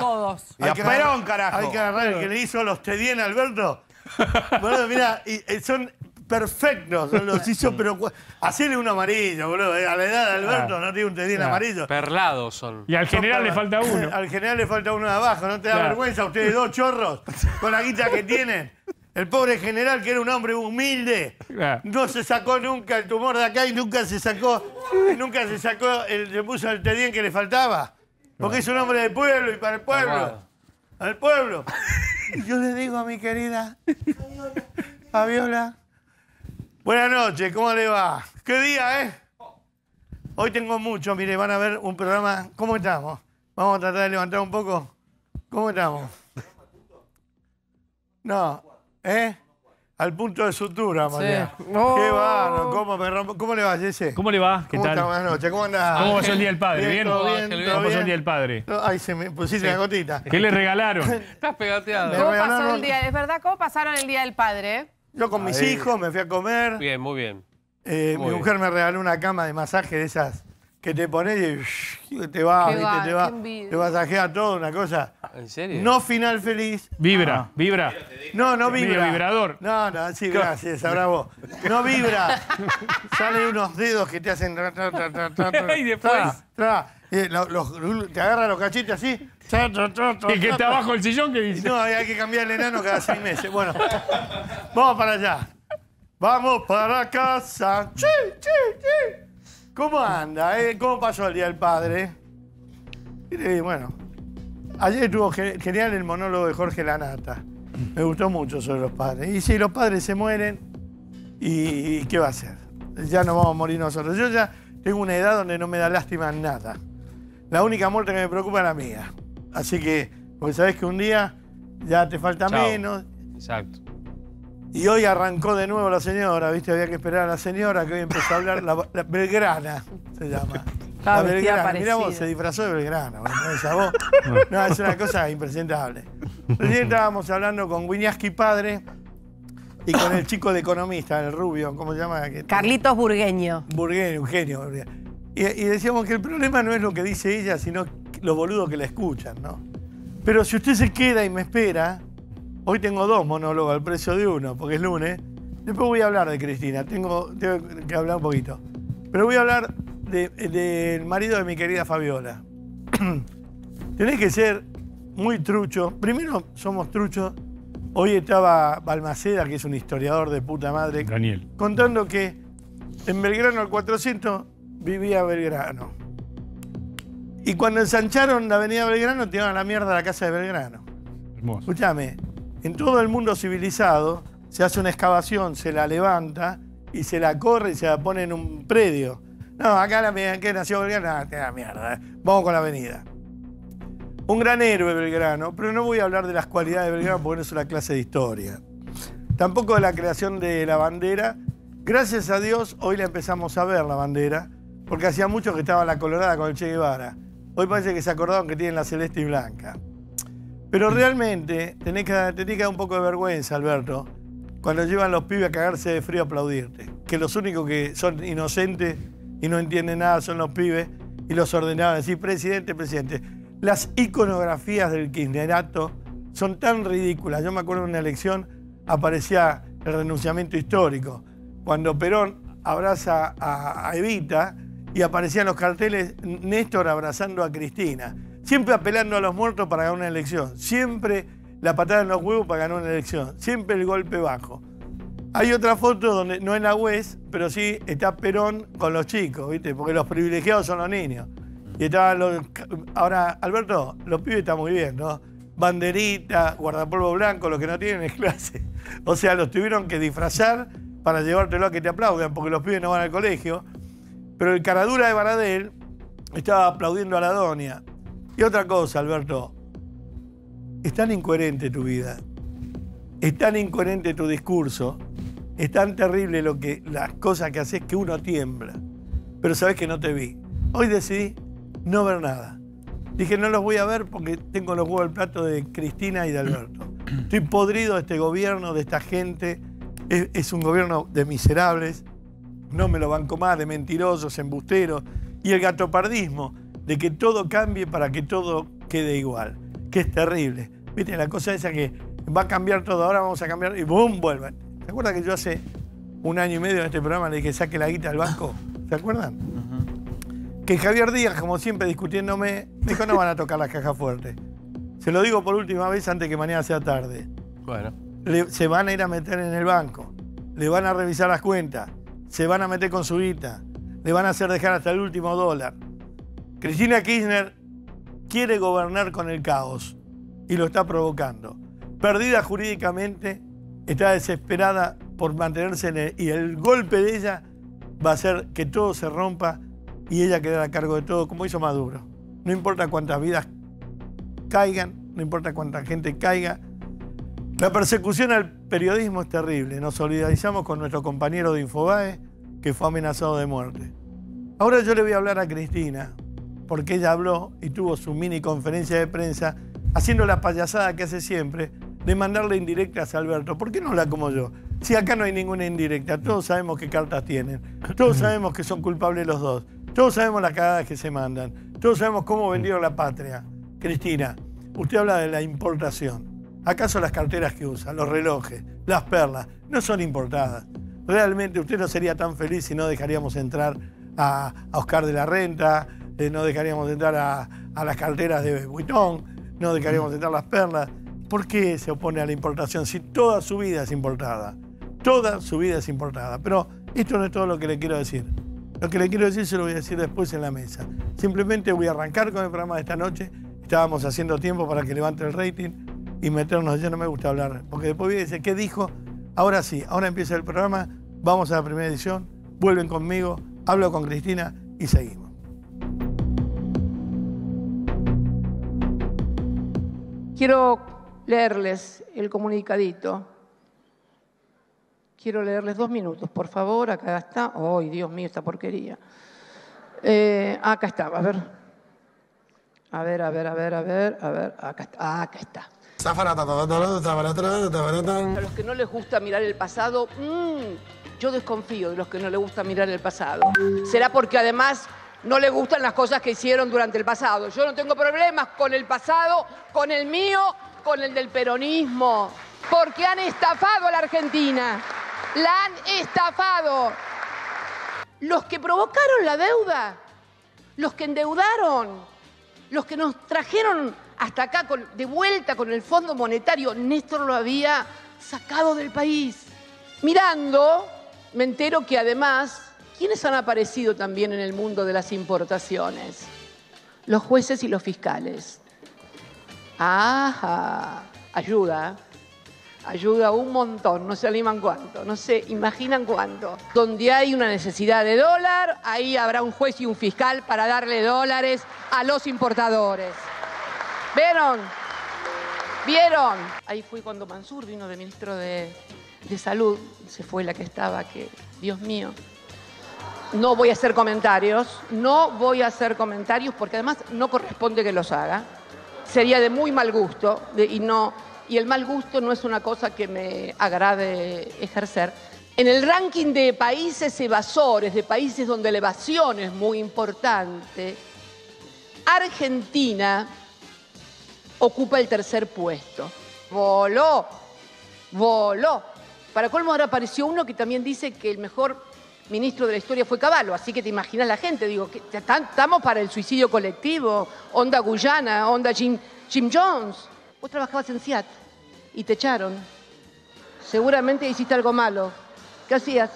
Todos. carajo. Hay que agarrar el que le hizo los Tedien, Alberto. Boludo, mirá, eh, son perfectos, los hizo, pero hacerle un amarillo, boludo. Eh, a la edad de Alberto ah. no tiene un Tedien ah. amarillo. perlado son. Y al general le falta uno. Al general le falta uno de abajo, ¿no te da vergüenza? Ustedes dos chorros, con la guita que tienen. El pobre general, que era un hombre humilde, no se sacó nunca el tumor de acá y nunca se sacó, nunca se sacó, el, puso el tedien que le faltaba. Porque es un hombre del pueblo y para el pueblo. Al pueblo. yo le digo a mi querida Fabiola. Buenas noches, ¿cómo le va? ¿Qué día, eh? Hoy tengo mucho, mire, van a ver un programa. ¿Cómo estamos? Vamos a tratar de levantar un poco. ¿Cómo estamos? No, ¿eh? al punto de sutura, María. Qué barro, ¿Cómo, ¿Cómo le va, Jesse? ¿Cómo le va? ¿Qué ¿Cómo tal? Buenas noches, ¿cómo andás? ¿Cómo pasó el Día del Padre? ¿Bien? ¿Bien? ¿Todo bien? ¿Todo todo bien cómo pasó el Día del Padre? Ay, se me pusiste la gotita. ¿Qué le regalaron? Estás pegateado. ¿Cómo pasó el día? ¿Es verdad? ¿Cómo pasaron el Día del Padre? Yo con mis hijos me fui a comer. Bien, muy bien. Eh, mi mujer me regaló una cama de masaje de esas que te pones y te va, te vas, te todo, una cosa. ¿En serio? No final feliz. Vibra, ah. vibra. No, no vibra. vibrador. No, no, sí, gracias, sabrá vos. No vibra. Salen unos dedos que te hacen... y después... Eh, te agarra los cachetes así. y que está abajo el sillón que dice. No, hay que cambiar el enano cada seis meses. Bueno, vamos para allá. Vamos para casa. ¡Sí, sí! ¿Cómo anda? Eh? ¿Cómo pasó el Día del Padre? Y bueno, ayer estuvo genial el monólogo de Jorge Lanata. Me gustó mucho sobre los padres. Y si los padres se mueren, ¿y qué va a ser? Ya no vamos a morir nosotros. Yo ya tengo una edad donde no me da lástima nada. La única muerte que me preocupa es la mía. Así que, porque sabes que un día ya te falta menos. Exacto. Y hoy arrancó de nuevo la señora, ¿viste? Había que esperar a la señora que hoy empezó a hablar. La, Belgrana se llama. la Belgrana. Mira vos, se disfrazó de Belgrana. ¿no? Ah. no, es una cosa impresentable. Recién estábamos hablando con Wiñaski padre y con el chico de economista, el rubio, ¿cómo se llama? Carlitos Burgueño. Burgueño, Eugenio. Y, y decíamos que el problema no es lo que dice ella, sino los boludos que la escuchan, ¿no? Pero si usted se queda y me espera, Hoy tengo dos monólogos al precio de uno, porque es lunes. Después voy a hablar de Cristina, tengo, que hablar un poquito. Pero voy a hablar del marido de mi querida Fabiola. Tenés que ser muy trucho. Primero somos truchos. Hoy estaba Balmaceda, que es un historiador de puta madre. Daniel. Contando que en Belgrano al 400 vivía Belgrano. Y cuando ensancharon la avenida Belgrano, tiraron la mierda a la casa de Belgrano. Hermoso. Escúchame, en todo el mundo civilizado se hace una excavación, se la levanta y se la corre y se la pone en un predio. No, acá la que nació Belgrano, la mierda. Eh. Vamos con la avenida. Un gran héroe Belgrano, pero no voy a hablar de las cualidades de Belgrano porque no es una clase de historia. Tampoco de la creación de la bandera. Gracias a Dios hoy la empezamos a ver la bandera, porque hacía mucho que estaba la colorada con el Che Guevara. Hoy parece que se acordaron que tienen la celeste y blanca. Pero realmente tenés que, dar un poco de vergüenza, Alberto, cuando llevan los pibes a cagarse de frío a aplaudirte. Que los únicos que son inocentes y no entienden nada son los pibes y los ordenaban decir, presidente, presidente. Las iconografías del kirchnerato son tan ridículas. Yo me acuerdo en una elección aparecía el renunciamiento histórico. Cuando Perón abraza a, a Evita y aparecían los carteles Néstor abrazando a Cristina. Siempre apelando a los muertos para ganar una elección. Siempre la patada en los huevos para ganar una elección. Siempre el golpe bajo. Hay otra foto donde no es la UES, pero sí está Perón con los chicos, ¿viste? Porque los privilegiados son los niños. Y estaban los. Ahora, Alberto, los pibes están muy bien, ¿no? Banderita, guardapolvo blanco, los que no tienen es clase. O sea, los tuvieron que disfrazar para llevártelo a que te aplaudan, porque los pibes no van al colegio. Pero el caradura de Baradel estaba aplaudiendo a la doña. Y otra cosa, Alberto, es tan incoherente tu vida, es tan incoherente tu discurso, es tan terrible lo que, las cosas que haces que uno tiembla. Pero sabes que no te vi. Hoy decidí no ver nada. Dije, no los voy a ver porque tengo los huevos al plato de Cristina y de Alberto. Estoy podrido de este gobierno, de esta gente. Es, es un gobierno de miserables. No me lo banco más, de mentirosos, embusteros. Y el gatopardismo, de que todo cambie para que todo quede igual, que es terrible. Viste, la cosa esa que va a cambiar todo, ahora vamos a cambiar y ¡boom! vuelven. ¿Se acuerdan que yo hace un año y medio en este programa le dije saque la guita al banco? ¿Se acuerdan? Que Javier Díaz, como siempre discutiéndome, me dijo no van a tocar las cajas fuertes. Se lo digo por última vez antes que mañana sea tarde. Bueno. se van a ir a meter en el banco, le van a revisar las cuentas, se van a meter con su guita, le van a hacer dejar hasta el último dólar. Cristina Kirchner quiere gobernar con el caos y lo está provocando. Perdida jurídicamente, está desesperada por mantenerse en el, y el golpe de ella va a hacer que todo se rompa y ella quede a cargo de todo, como hizo Maduro. No importa cuántas vidas caigan, no importa cuánta gente caiga. La persecución al periodismo es terrible. Nos solidarizamos con nuestro compañero de Infobae, que fue amenazado de muerte. Ahora yo le voy a hablar a Cristina, porque ella habló y tuvo su mini conferencia de prensa haciendo la payasada que hace siempre de mandarle indirectas a Alberto. ¿Por qué no la como yo? Si acá no hay ninguna indirecta, todos sabemos qué cartas tienen, todos sabemos que son culpables los dos, todos sabemos las cagadas que se mandan, todos sabemos cómo vendió la patria. Cristina, usted habla de la importación. ¿Acaso las carteras que usa, los relojes, las perlas, no son importadas? Realmente usted no sería tan feliz si no dejaríamos entrar a Oscar de la Renta, no dejaríamos de entrar a, las carteras de Buitón, no dejaríamos de entrar las perlas. ¿Por qué se opone a la importación si toda su vida es importada? Toda su vida es importada. Pero esto no es todo lo que le quiero decir. Lo que le quiero decir se lo voy a decir después en la mesa. Simplemente voy a arrancar con el programa de esta noche. Estábamos haciendo tiempo para que levante el rating y meternos. ya no me gusta hablar, porque después voy a decir, ¿qué dijo? Ahora sí, ahora empieza el programa, vamos a la primera edición, vuelven conmigo, hablo con Cristina y seguimos. Quiero leerles el comunicadito. Quiero leerles dos minutos, por favor, acá está. ¡Ay, Dios mío, esta porquería! Eh, acá está, a ver. A ver, a ver, a ver, a ver, a ver, acá está. Ah, acá está. A los que no les gusta mirar el pasado, mm, yo desconfío de los que no les gusta mirar el pasado. Será porque además no le gustan las cosas que hicieron durante el pasado. Yo no tengo problemas con el pasado, con el mío, con el del peronismo, porque han estafado a la Argentina. La han estafado. Los que provocaron la deuda, los que endeudaron, los que nos trajeron hasta acá de vuelta con el Fondo Monetario, Néstor lo había sacado del país. Mirando, me entero que además ¿Quiénes han aparecido también en el mundo de las importaciones? Los jueces y los fiscales. Ajá, ayuda, ¿eh? ayuda un montón, no se animan cuánto, no se imaginan cuánto. Donde hay una necesidad de dólar, ahí habrá un juez y un fiscal para darle dólares a los importadores. ¿Vieron? ¿Vieron? Ahí fui cuando Mansur vino de ministro de Salud, se fue la que estaba, que, Dios mío, no voy a hacer comentarios, no voy a hacer comentarios porque además no corresponde que los haga. Sería de muy mal gusto y, no, y el mal gusto no es una cosa que me agrade ejercer. En el ranking de países evasores, de países donde la evasión es muy importante, Argentina ocupa el tercer puesto. Voló, voló. Para colmo ahora apareció uno que también dice que el mejor ministro de la historia fue Caballo, así que te imaginas la gente, digo, estamos para el suicidio colectivo, onda Guyana, onda Jim, Jones. Vos trabajabas en CIAT y te echaron. Seguramente hiciste algo malo. ¿Qué hacías?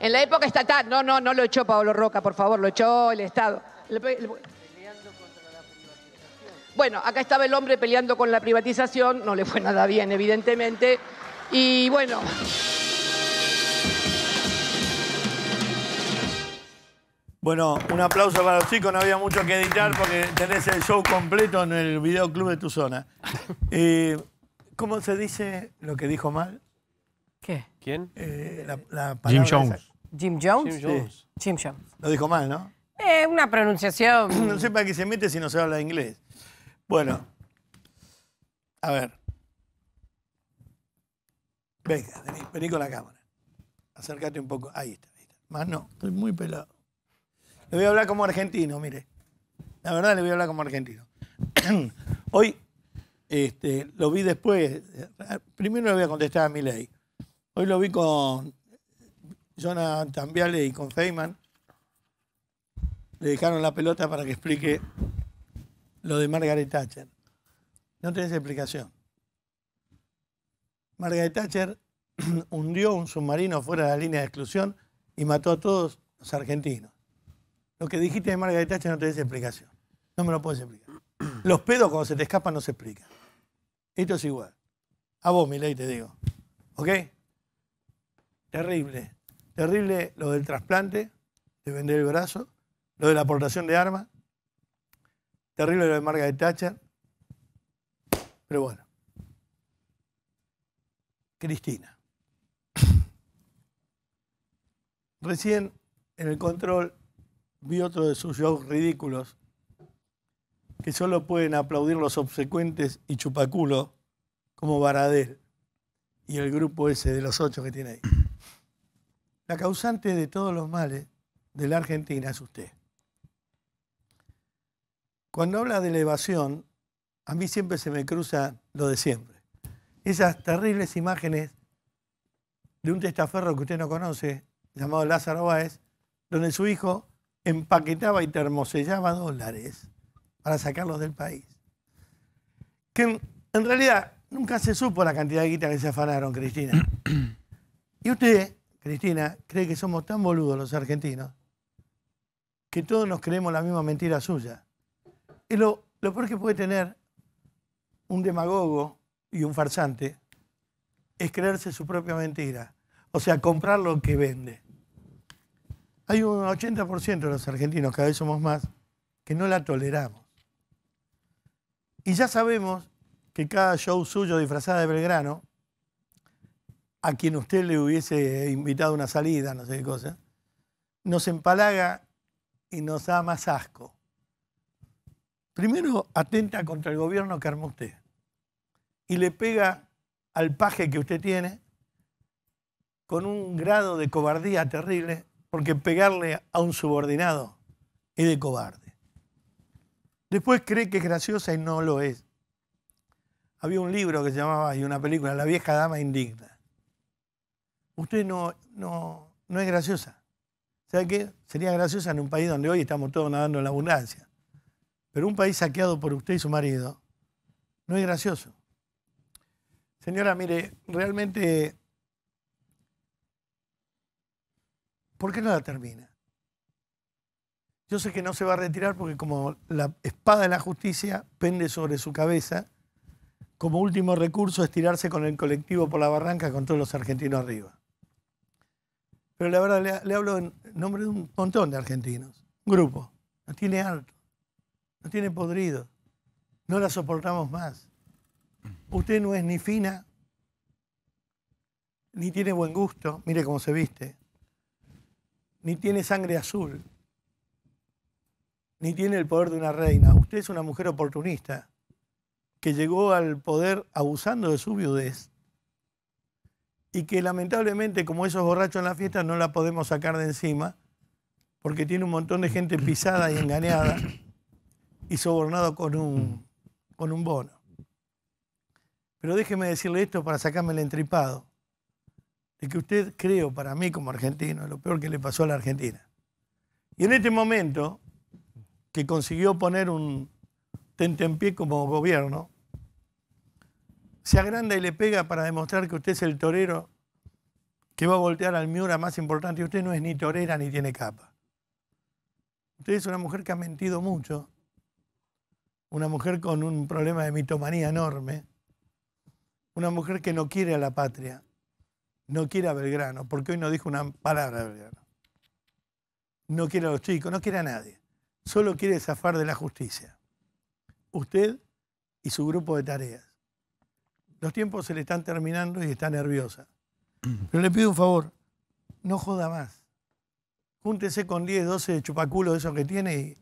En la época estatal, no, no, no lo echó Pablo Roca, por favor, lo echó el Estado. Bueno, acá estaba el hombre peleando con la privatización, no le fue nada bien, evidentemente. Y bueno. Bueno, un aplauso para los chicos. No había mucho que editar porque tenés el show completo en el videoclub de tu zona. Eh, ¿Cómo se dice lo que dijo mal? ¿Qué? ¿Quién? Eh, la, Jim, Jones. Jim Jones. Jim Jones. Lo dijo mal, ¿no? Eh, una pronunciación. no sé para qué se mete si no se habla inglés. Bueno, a ver. Venga, vení, con la cámara. Acércate un poco. Ahí está, ahí está. Más no, estoy muy pelado. Le voy a hablar como argentino, mire. La verdad, le voy a hablar como argentino. Hoy este, lo vi después. Primero le voy a contestar a ley. Hoy lo vi con Jonathan Viale y con Feynman. Le dejaron la pelota para que explique lo de Margaret Thatcher. No tenés explicación. Margaret Thatcher hundió un submarino fuera de la línea de exclusión y mató a todos los argentinos. Lo que dijiste de de Thatcher no te des explicación. No me lo puedes explicar. Los pedos cuando se te escapan no se explican. Esto es igual. A vos, mi ley, te digo. ¿Ok? Terrible. Terrible lo del trasplante, de vender el brazo, lo de la aportación de armas. Terrible lo de de tacha Pero bueno. Cristina. Recién en el control vi otro de sus shows ridículos que solo pueden aplaudir los obsecuentes y chupaculo como Baradel y el grupo ese de los ocho que tiene ahí. La causante de todos los males de la Argentina es usted. Cuando habla de elevación, a mí siempre se me cruza lo de siempre. Esas terribles imágenes de un testaferro que usted no conoce, llamado Lázaro Báez, donde su hijo empaquetaba y termosellaba dólares para sacarlos del país. Que en, realidad nunca se supo la cantidad de guita que se afanaron, Cristina. Y usted, Cristina, cree que somos tan boludos los argentinos que todos nos creemos la misma mentira suya. Y lo, lo peor que puede tener un demagogo y un farsante es creerse su propia mentira. O sea, comprar lo que vende hay un 80% de los argentinos, cada vez somos más, que no la toleramos. Y ya sabemos que cada show suyo disfrazada de Belgrano, a quien usted le hubiese invitado una salida, no sé qué cosa, nos empalaga y nos da más asco. Primero atenta contra el gobierno que armó usted y le pega al paje que usted tiene con un grado de cobardía terrible porque pegarle a un subordinado es de cobarde. Después cree que es graciosa y no lo es. Había un libro que se llamaba, y una película, La vieja dama indigna. Usted no, no, no es graciosa. ¿Sabe qué? Sería graciosa en un país donde hoy estamos todos nadando en la abundancia. Pero un país saqueado por usted y su marido no es gracioso. Señora, mire, realmente ¿Por qué no la termina? Yo sé que no se va a retirar porque como la espada de la justicia pende sobre su cabeza, como último recurso es tirarse con el colectivo por la barranca con todos los argentinos arriba. Pero la verdad le, hablo en nombre de un montón de argentinos, un grupo. no tiene alto no tiene podrido, no la soportamos más. Usted no es ni fina, ni tiene buen gusto, mire cómo se viste ni tiene sangre azul, ni tiene el poder de una reina. Usted es una mujer oportunista que llegó al poder abusando de su viudez y que lamentablemente, como esos borrachos en la fiesta, no la podemos sacar de encima porque tiene un montón de gente pisada y engañada y sobornado con un, con un bono. Pero déjeme decirle esto para sacarme el entripado. Es que usted, creo, para mí como argentino, es lo peor que le pasó a la Argentina. Y en este momento, que consiguió poner un tentempié como gobierno, se agranda y le pega para demostrar que usted es el torero que va a voltear al Miura más importante. Usted no es ni torera ni tiene capa. Usted es una mujer que ha mentido mucho, una mujer con un problema de mitomanía enorme, una mujer que no quiere a la patria, no quiere a Belgrano, porque hoy no dijo una palabra de Belgrano. No quiere a los chicos, no quiere a nadie. Solo quiere zafar de la justicia. Usted y su grupo de tareas. Los tiempos se le están terminando y está nerviosa. Pero le pido un favor, no joda más. Júntese con 10, 12 chupaculos de esos que tiene y,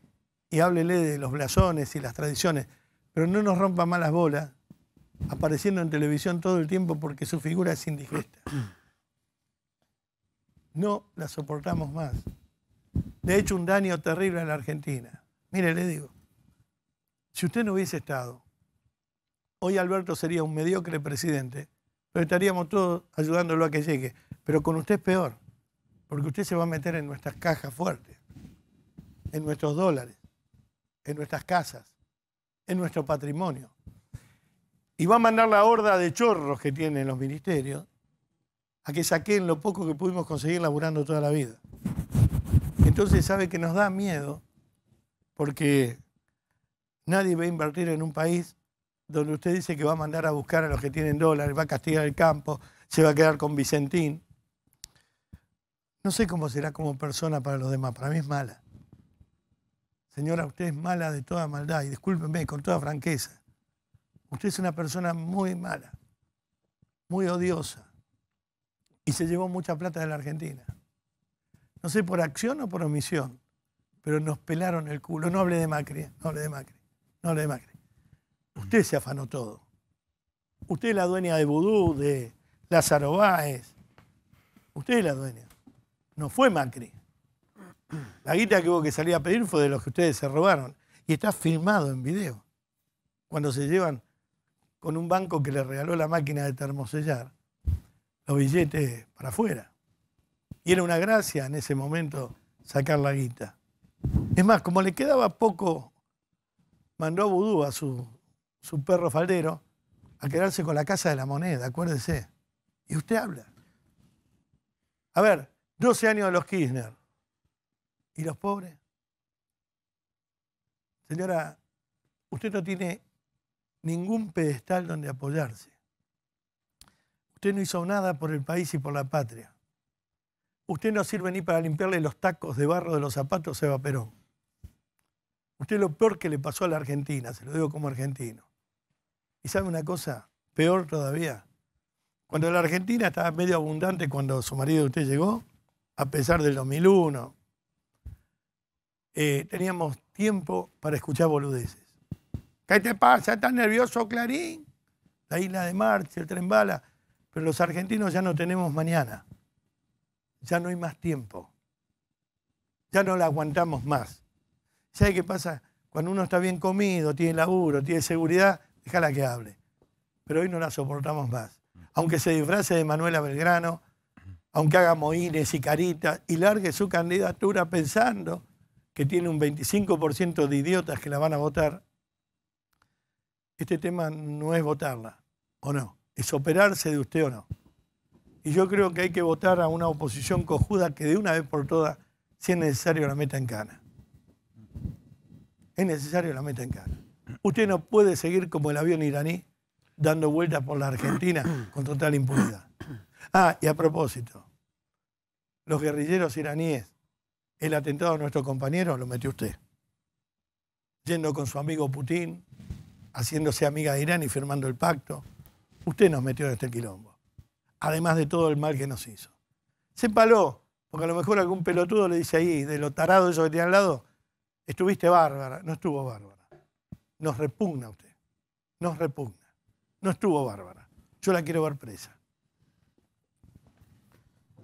y háblele de los blasones y las tradiciones. Pero no nos rompa malas bolas apareciendo en televisión todo el tiempo porque su figura es indigesta. No la soportamos más. Le ha hecho un daño terrible a la Argentina. Mire, le digo, si usted no hubiese estado, hoy Alberto sería un mediocre presidente, pero estaríamos todos ayudándolo a que llegue. Pero con usted es peor, porque usted se va a meter en nuestras cajas fuertes, en nuestros dólares, en nuestras casas, en nuestro patrimonio y va a mandar la horda de chorros que tienen los ministerios a que saquen lo poco que pudimos conseguir laburando toda la vida. Entonces sabe que nos da miedo porque nadie va a invertir en un país donde usted dice que va a mandar a buscar a los que tienen dólares, va a castigar el campo, se va a quedar con Vicentín. No sé cómo será como persona para los demás, para mí es mala. Señora, usted es mala de toda maldad y discúlpeme con toda franqueza usted es una persona muy mala, muy odiosa, y se llevó mucha plata de la Argentina. No sé por acción o por omisión, pero nos pelaron el culo. No hable de Macri, eh, no hable de Macri, no hable de Macri. Usted se afanó todo. Usted es la dueña de Vudú, de Lázaro Báez. Usted es la dueña. No fue Macri. La guita que hubo que salir a pedir fue de los que ustedes se robaron. Y está filmado en video. Cuando se llevan con un banco que le regaló la máquina de termosellar, los billetes para afuera. Y era una gracia en ese momento sacar la guita. Es más, como le quedaba poco, mandó a Vudú, a su, su perro faldero, a quedarse con la casa de la moneda, acuérdese. Y usted habla. A ver, 12 años de los Kirchner. ¿Y los pobres? Señora, usted no tiene ningún pedestal donde apoyarse. Usted no hizo nada por el país y por la patria. Usted no sirve ni para limpiarle los tacos de barro de los zapatos a Perón. Usted lo peor que le pasó a la Argentina, se lo digo como argentino. ¿Y sabe una cosa? Peor todavía. Cuando la Argentina estaba medio abundante cuando su marido usted llegó, a pesar del 2001, eh, teníamos tiempo para escuchar boludeces. ¿Qué te pasa? ¿Estás nervioso, Clarín? La isla de Marcha, el tren Pero los argentinos ya no tenemos mañana. Ya no hay más tiempo. Ya no la aguantamos más. ¿Sabes qué pasa? Cuando uno está bien comido, tiene laburo, tiene seguridad, déjala que hable. Pero hoy no la soportamos más. Aunque se disfrace de Manuela Belgrano, aunque haga moines y caritas y largue su candidatura pensando que tiene un 25% de idiotas que la van a votar, este tema no es votarla, ¿o no? Es operarse de usted o no. Y yo creo que hay que votar a una oposición cojuda que de una vez por todas, si es necesario, la meta en cana. Es necesario la meta en cana. Usted no puede seguir como el avión iraní dando vueltas por la Argentina con total impunidad. Ah, y a propósito, los guerrilleros iraníes, el atentado a nuestro compañero lo metió usted. Yendo con su amigo Putin, haciéndose amiga de Irán y firmando el pacto, usted nos metió en este quilombo. Además de todo el mal que nos hizo. Se paló porque a lo mejor algún pelotudo le dice ahí, de lo tarado eso que tiene al lado, estuviste bárbara. No estuvo bárbara. Nos repugna usted. Nos repugna. No estuvo bárbara. Yo la quiero ver presa.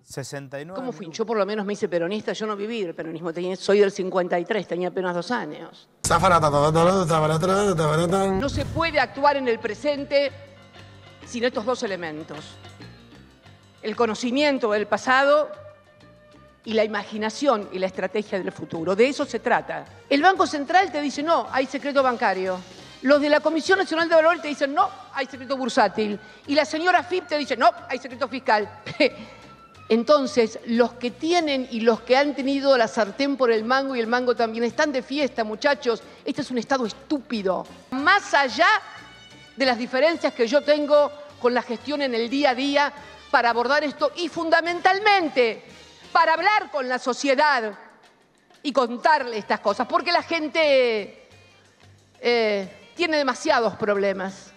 69. ¿Cómo fui? Yo por lo menos me hice peronista, yo no viví el peronismo, soy del 53, tenía apenas dos años. No se puede actuar en el presente sin estos dos elementos. El conocimiento del pasado y la imaginación y la estrategia del futuro. De eso se trata. El Banco Central te dice, no, hay secreto bancario. Los de la Comisión Nacional de Valores te dicen, no, hay secreto bursátil. Y la señora FIP te dice, no, hay secreto fiscal. Entonces, los que tienen y los que han tenido la sartén por el mango y el mango también están de fiesta, muchachos. Este es un estado estúpido. Más allá de las diferencias que yo tengo con la gestión en el día a día para abordar esto y fundamentalmente para hablar con la sociedad y contarle estas cosas, porque la gente eh, tiene demasiados problemas.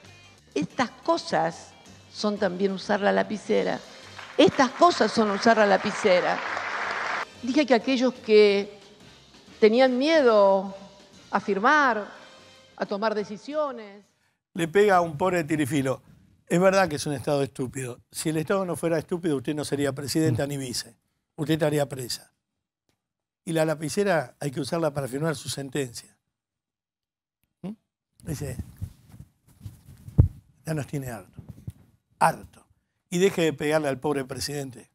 Estas cosas son también usar la lapicera. Estas cosas son usar la lapicera. Dije que aquellos que tenían miedo a firmar, a tomar decisiones. Le pega a un pobre tirifilo. Es verdad que es un Estado estúpido. Si el Estado no fuera estúpido, usted no sería presidenta ni vice. Usted estaría presa. Y la lapicera hay que usarla para firmar su sentencia. ¿Mm? Dice, ya nos tiene harto. Harto y deje de pegarle al pobre presidente,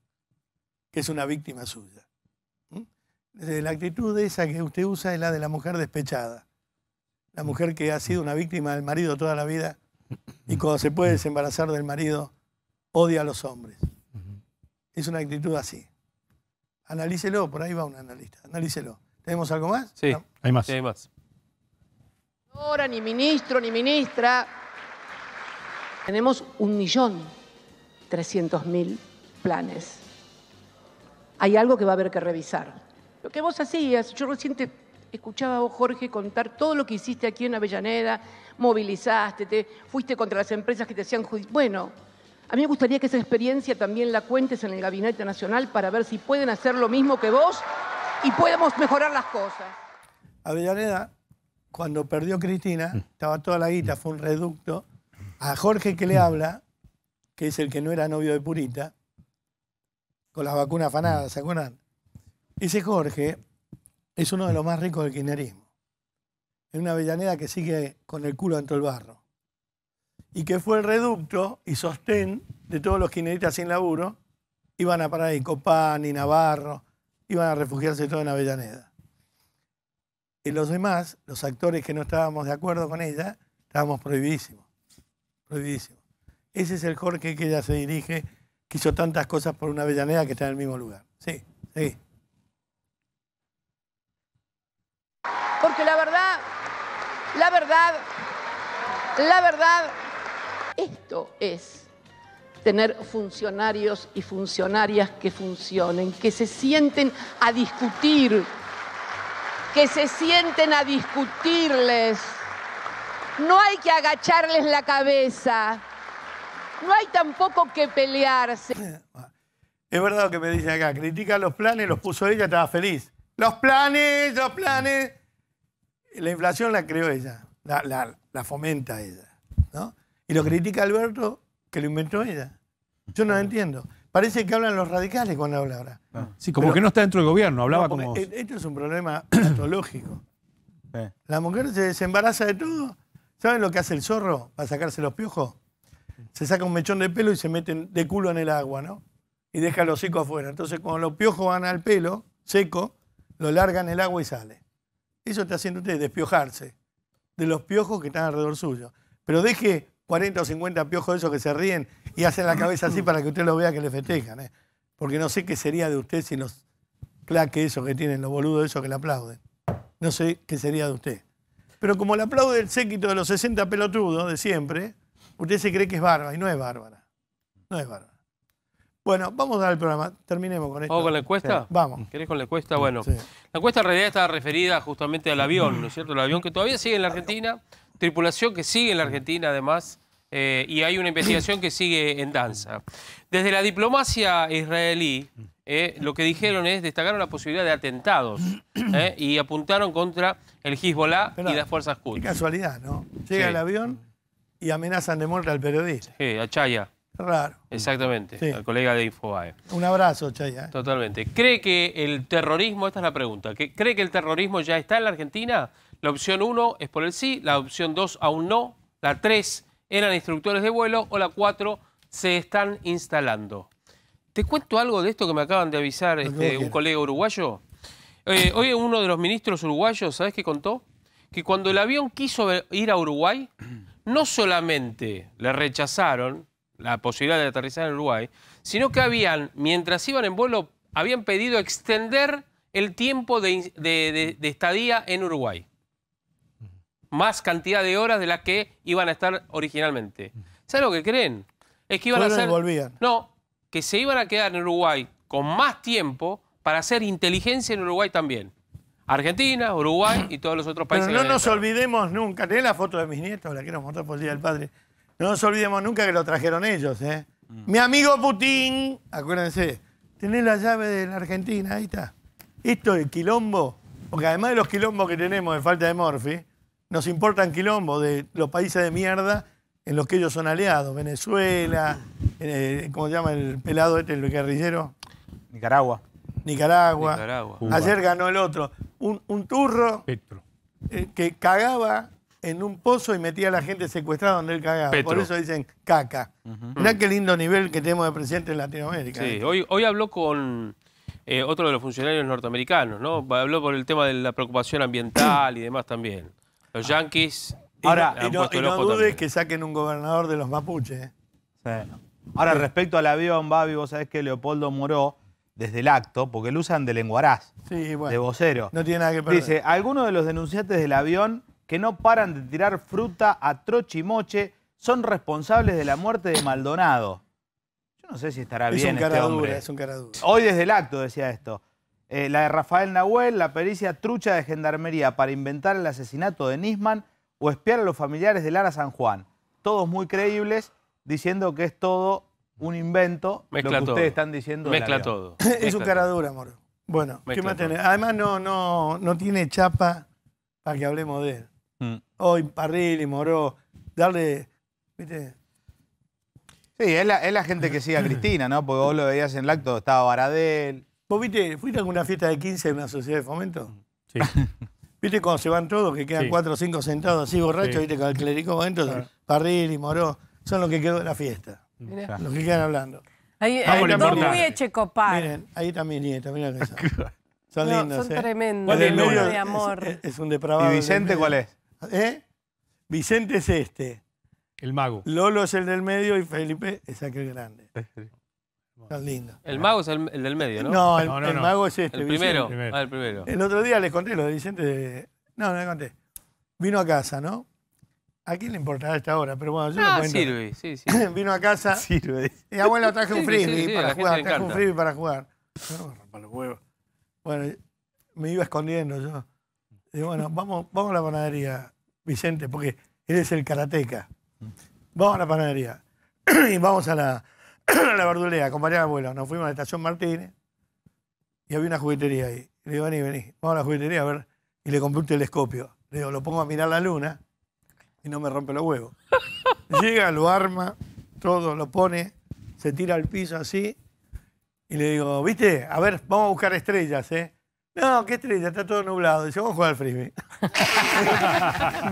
que es una víctima suya. ¿Mm? la actitud esa que usted usa es la de la mujer despechada, la mm. mujer que ha sido una víctima del marido toda la vida y mm. cuando se puede desembarazar del marido odia a los hombres. Es una actitud así. Analícelo, por ahí va un analista, analícelo. ¿Tenemos algo más? Sí, hay más. Sí, hay más. Ahora, ni ministro, ni ministra. Tenemos un millón 300.000 planes. Hay algo que va a haber que revisar. Lo que vos hacías, yo reciente escuchaba a vos, Jorge, contar todo lo que hiciste aquí en Avellaneda, movilizaste, te fuiste contra las empresas que te hacían... Bueno, a mí me gustaría que esa experiencia también la cuentes en el Gabinete Nacional para ver si pueden hacer lo mismo que vos y podemos mejorar las cosas. Avellaneda, cuando perdió Cristina, mm. estaba toda la guita, fue un reducto. A Jorge que le mm. habla, que es el que no era novio de Purita, con las vacunas afanadas, ¿se acuerdan? Ese Jorge es uno de los más ricos del kirchnerismo. Es una avellaneda que sigue con el culo dentro el barro. Y que fue el reducto y sostén de todos los kirchneristas sin laburo. Iban a parar en Copán y Navarro, iban a refugiarse todos en Avellaneda. Y los demás, los actores que no estábamos de acuerdo con ella, estábamos prohibidísimos. Prohibidísimos. Ese es el Jorge que ella se dirige, que hizo tantas cosas por una Avellaneda que está en el mismo lugar. Sí, sí. Porque la verdad, la verdad, la verdad, esto es tener funcionarios y funcionarias que funcionen, que se sienten a discutir, que se sienten a discutirles. No hay que agacharles la cabeza. No hay tampoco que pelearse. Es verdad lo que me dicen acá. Critica los planes, los puso ella, estaba feliz. Los planes, los planes. La inflación la creó ella, la, fomenta ella. Y lo critica Alberto, que lo inventó ella. Yo no entiendo. Parece que hablan los radicales cuando habla ahora. Ah. sí, como que no está dentro del gobierno, hablaba como... E-, esto es un problema patológico. La mujer se desembaraza de todo. ¿Saben lo que hace el zorro para sacarse los piojos? se saca un mechón de pelo y se meten de culo en el agua, ¿no? Y deja los secos afuera. Entonces, cuando los piojos van al pelo seco, lo largan en el agua y sale. Eso está haciendo usted, despiojarse de los piojos que están alrededor suyo. Pero deje 40 o 50 piojos de esos que se ríen y hacen la cabeza así para que usted lo vea que le festejan, ¿eh? Porque no sé qué sería de usted si los claques esos que tienen, los boludos esos que le aplauden. No sé qué sería de usted. Pero como le aplaude el séquito de los 60 pelotudos de siempre, Usted se cree que es bárbara y no es bárbara. No es bárbara. Bueno, vamos a dar el programa. Terminemos con esto. ¿Vamos con la encuesta? Vamos. ¿Querés con la encuesta? Bueno, la encuesta en realidad está referida justamente al avión, ¿no es cierto? El avión que todavía sigue en la Argentina, tripulación que sigue en la Argentina además, eh, y hay una investigación que sigue en danza. Desde la diplomacia israelí, eh, lo que dijeron es, destacaron la posibilidad de atentados eh, y apuntaron contra el Hezbollah y las fuerzas kurdas. Qué casualidad, ¿no? Llega el avión y amenazan de muerte al periodista. Sí, a Chaya. Raro. Exactamente, al colega de Infobae. Un abrazo, Chaya. Eh. Totalmente. ¿Cree que el terrorismo, esta es la pregunta, ¿cree que el terrorismo ya está en la Argentina? La opción 1 es por el sí, la opción 2 aún no, la 3 eran instructores de vuelo o la 4 se están instalando. Te cuento algo de esto que me acaban de avisar este, un colega uruguayo. Eh, hoy uno de los ministros uruguayos, ¿sabes qué contó? Que cuando el avión quiso ir a Uruguay, no solamente le rechazaron la posibilidad de aterrizar en Uruguay, sino que habían, mientras iban en vuelo, habían pedido extender el tiempo de, estadía en Uruguay. Más cantidad de horas de las que iban a estar originalmente. ¿Saben lo que creen? Es que iban a ser... No, que se iban a quedar en Uruguay con más tiempo para hacer inteligencia en Uruguay también. Argentina, Uruguay y todos los otros países. no nos olvidemos nunca, tenés la foto de mis nietos, la quiero mostrar por el Día del Padre. No nos olvidemos nunca que lo trajeron ellos, ¿eh? Mm. Mi amigo Putin, acuérdense, tenés la llave de la Argentina, ahí está. Esto el quilombo, porque además de los quilombos que tenemos de falta de Murphy, nos importan quilombos de los países de mierda en los que ellos son aliados. Venezuela, eh, eh, ¿cómo se llama el pelado este, el guerrillero? Nicaragua. Nicaragua. Ayer ganó el otro un, un turro eh, que cagaba en un pozo y metía a la gente secuestrada donde él cagaba. Por eso dicen caca. Mirá qué lindo nivel que tenemos de presidente en Latinoamérica. Sí, ¿eh? hoy, hoy habló con eh, otro de los funcionarios norteamericanos, ¿no? Habló por el tema de la preocupación ambiental y demás también. Los yanquis. Ah. Ahora, y no, y no dudes que saquen un gobernador de los mapuches. Ahora, respecto al avión, Babi, vos sabés que Leopoldo Moró desde el acto, porque lo usan de lenguaraz, de vocero. No tiene nada que perder. Dice, algunos de los denunciantes del avión que no paran de tirar fruta a Moche son responsables de la muerte de Maldonado. Yo no sé si estará bien este hombre. Es un dura. Hoy desde el acto decía esto. Eh, la de Rafael Nahuel, la pericia trucha de gendarmería para inventar el asesinato de Nisman o espiar a los familiares de Lara San Juan. Todos muy creíbles, diciendo que es todo un invento, mezcla lo que ustedes están diciendo. Mezcla todo. es un cara dura, Bueno, Además no, no, no tiene chapa para que hablemos de él. Mm. Hoy Parril y Moró, darle, ¿viste? Sí, es la, gente que sigue a Cristina, ¿no? Porque vos lo veías en el acto estaba Baradel. ¿Vos viste, fuiste a alguna fiesta de 15 en una sociedad de fomento? Sí. ¿Viste cuando se van todos, que quedan 4 cuatro o cinco sentados así borrachos, viste, con el clérigo entonces Parril y Moró, son los que quedó de la fiesta. Mirá. Los que quedan hablando. Ahí, ah, ahí muy Miren, ahí está mi nieta, son. lindos, son ¿eh? tremendos. es de amor. Es, un depravado. ¿Y Vicente cuál es? ¿Eh? Vicente es este. El mago. Lolo es el del medio y Felipe es aquel grande. Son lindos. El mago es el, del medio, ¿no? No, el, mago es este. el primero. Ah, el primero. El otro día les conté lo de Vicente. No, no les conté. Vino a casa, ¿no? ¿A quién le importará esta hora? Pero bueno, yo lo ah, cuento. sí, sí. Vino a casa. Sirve. Y abuelo traje un frisbee para jugar. Traje un frisbee para jugar. Bueno, me iba escondiendo yo. Y bueno, vamos, vamos a la panadería, Vicente, porque eres el karateca. Vamos a la panadería. y vamos a la, a la verdulera, acompañar al abuelo. Nos fuimos a la estación Martínez y había una juguetería ahí. Le digo, vení, vení, vamos a la juguetería a ver. Y le compré un telescopio. Le digo, lo pongo a mirar la luna y no me rompe los huevos. Llega, lo arma, todo, lo pone, se tira al piso así y le digo, viste, a ver, vamos a buscar estrellas, ¿eh? No, ¿qué estrella? Está todo nublado. Dice, vamos a jugar al frisbee.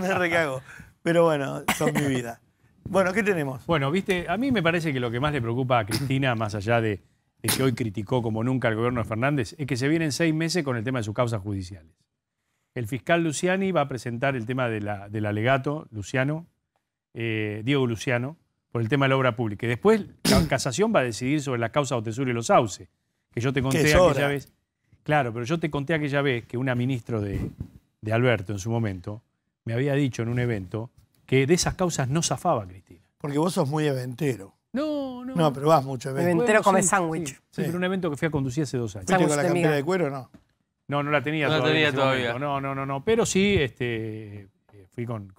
me recago. Pero bueno, son mi vida. Bueno, ¿qué tenemos? Bueno, viste, a mí me parece que lo que más le preocupa a Cristina, más allá de, de que hoy criticó como nunca al gobierno de Fernández, es que se vienen seis meses con el tema de sus causas judiciales. El fiscal Luciani va a presentar el tema del alegato, Luciano, eh, Diego Luciano, por el tema de la obra pública. Y después la casación va a decidir sobre las causas Otesur y los sauces, que yo te conté aquella vez. Claro, pero yo te conté aquella vez que una ministro de, Alberto en su momento me había dicho en un evento que de esas causas no zafaba Cristina. Porque vos sos muy eventero. No, no. No, pero vas mucho eventero. Eventero come sándwich. Sí, un evento que fui a conducir hace dos años. ¿Viste con la campera de, cuero cuero no? No, no la tenía todavía. tenía todavía. No, no, no, no. Pero sí, este, eh, fui con,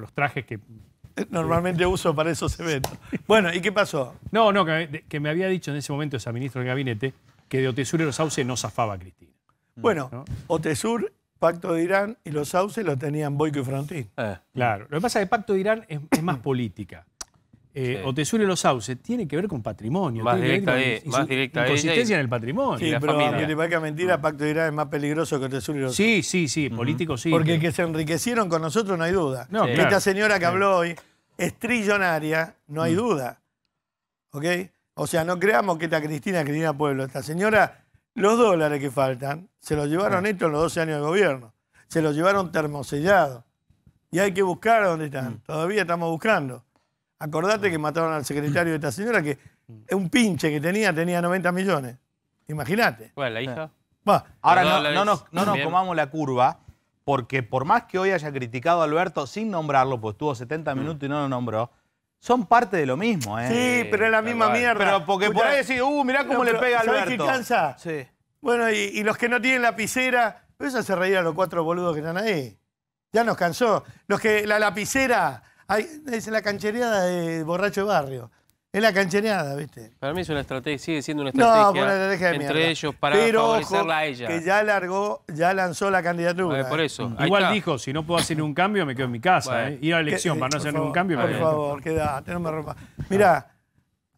los trajes que eh, Normalmente uso para esos eventos. Bueno, ¿y qué pasó? No, no, que, me había dicho en ese momento esa ministro del gabinete que de Otesur y los sauces no zafaba Cristina. Mm. Bueno, Otesur, Pacto de Irán y los sauces lo tenían Boico y Frontín. Eh. Claro, lo que pasa es que Pacto de Irán es más política eh, sí. y los sauces tiene que ver con patrimonio. Más directa, de, más directa Consistencia en el patrimonio. Sí, pero que te parezca mentira, mm. Pacto de Irán es más peligroso que Otesur y los Sí, sí, sí, político sí. Porque que se enriquecieron con nosotros no hay duda. No, Esta señora que habló hoy es trillonaria, no hay mm. duda. ¿Ok? O sea, no creamos que esta Cristina Cristina Pueblo. Esta señora, los dólares que faltan, se los llevaron ah. estos en los 12 años de gobierno. Se los llevaron termosellados. Y hay que buscar dónde están. Mm. Todavía estamos buscando. Acordate ah. que mataron al secretario de esta señora que es mm. un pinche que tenía tenía 90 millones. Imagínate. Bueno, la hija? Ahora no, nos, no comamos la curva, porque por más que hoy haya criticado a Alberto sin nombrarlo, pues estuvo 70 mm. minutos y no lo nombró, son parte de lo mismo, ¿eh? Sí, pero es la misma mierda. Pero porque por ahí decís, uh, mirá cómo le pega a Alberto. y cansa? Sí. Bueno, y, los que no tienen lapicera, pero eso hace reír a los cuatro boludos que están ahí. Ya nos cansó. Los que la lapicera es la canchereada de borracho de barrio. Es la canchereada, ¿viste? Para mí es una estrategia, sigue siendo una estrategia. entre ellos para a ella. Que ya largó, ya lanzó la candidatura. por eso. Igual dijo, si no puedo hacer ningún cambio, me quedo en mi casa. iba eh. Ir a la elección eh, para no hacer ningún cambio. Por, favor, quédate, no me rompa. Mirá,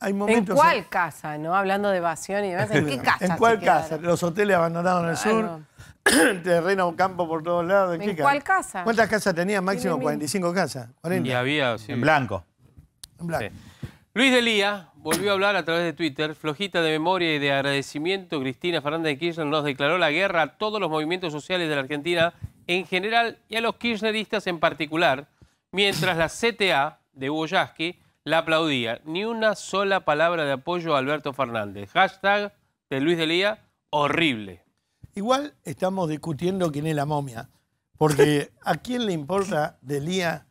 hay momentos. ¿En cuál casa? ¿No? Hablando de evasión y demás. ¿En qué casa? ¿En cuál casa? Los hoteles abandonados en el sur. terreno, campo por todos lados. ¿En, cuál casa? ¿Cuántas casas tenía? Máximo 45 casas. 40. Y había, En blanco. En blanco. Luis Delía volvió a hablar a través de Twitter. Flojita de memoria y de agradecimiento, Cristina Fernández de Kirchner nos declaró la guerra a todos los movimientos sociales de la Argentina en general y a los kirchneristas en particular, mientras la CTA de Hugo Yasky la aplaudía. Ni una sola palabra de apoyo a Alberto Fernández. Hashtag de Luis Lía, horrible. Igual estamos discutiendo quién es la momia. Porque ¿a quién le importa Delía?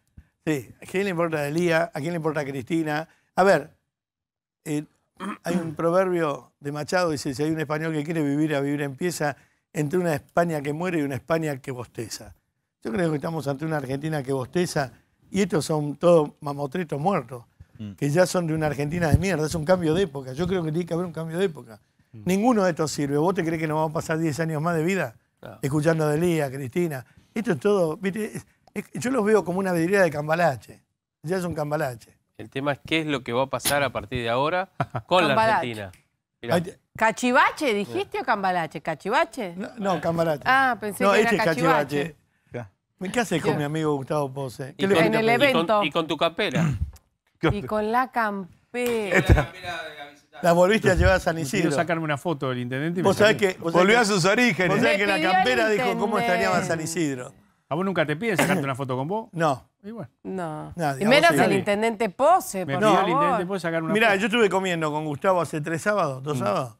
Sí, ¿a quién le importa Delía? ¿A quién le importa Cristina? A ver, eh, hay un proverbio de Machado, dice, si hay un español que quiere vivir, a vivir empieza entre una España que muere y una España que bosteza. Yo creo que estamos ante una Argentina que bosteza y estos son todos mamotretos muertos, mm. que ya son de una Argentina de mierda, es un cambio de época. Yo creo que tiene que haber un cambio de época. Mm. Ninguno de estos sirve. ¿Vos te crees que nos vamos a pasar 10 años más de vida escuchando a Delía, Cristina? Esto es todo. yo los veo como una vidriera de cambalache. Ya es un cambalache. El tema es qué es lo que va a pasar a partir de ahora con la Argentina. ¿Cachivache dijiste o cambalache? ¿Cachivache? No, cambalache. Ah, pensé que este era cachivache. cachivache. ¿Qué haces con mi amigo Gustavo Pose? en el evento. Y con, tu capela. y con la campera. La volviste a llevar a San Isidro. sacarme una foto del intendente. vos sabés que. Volvió a sus orígenes. Vos sabés que la campera dijo cómo extrañaba a San Isidro. ¿A vos nunca te piden sacarte una foto con vos? No. Y No. y menos el intendente Pose, por el intendente Pose sacar una Mirá, yo estuve comiendo con Gustavo hace tres sábados, dos mm. sábados.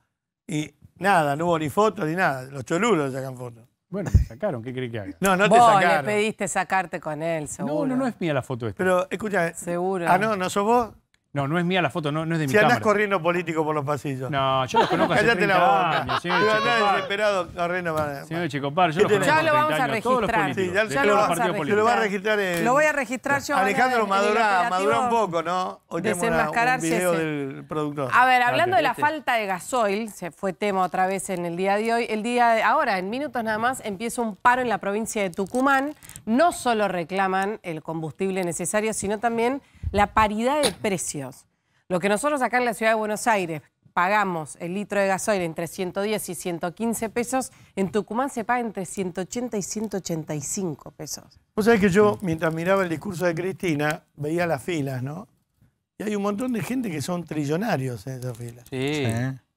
Y nada, no hubo ni fotos ni nada. Los cholulos sacan fotos. Bueno, sacaron, ¿qué crees que haga? No, no te vos le pediste sacarte con él, seguro. No, no, es mía la foto esta. Pero, escucha. Seguro. Ah, no, ¿no sos vos? No, no es mía la foto, no, no es de mi cámara. Si andás corriendo político por los pasillos. No yo los conozco hace Cállate la boca. años. Señor desesperado corriendo Señor Checopar, yo conozco Ya lo vamos a registrar. sí, ya, lo, voy a registrar. Se lo va a registrar Lo voy a registrar yo. Alejandro, madurá, madurá un poco, ¿no? Hoy tenemos un video del productor. A ver, hablando de la falta de gasoil, se fue tema otra vez en el día de hoy, el día de ahora, en minutos nada más, empieza un paro en la provincia de Tucumán. No solo reclaman el combustible necesario, sino también la paridad de precios. Lo que nosotros acá en la ciudad de Buenos Aires pagamos el litro de gasoil entre 110 y 115 pesos, en Tucumán se paga entre 180 y 185 pesos. Vos sabés que yo, mientras miraba el discurso de Cristina, veía las filas, ¿no? Y hay un montón de gente que son trillonarios en esas filas. Sí.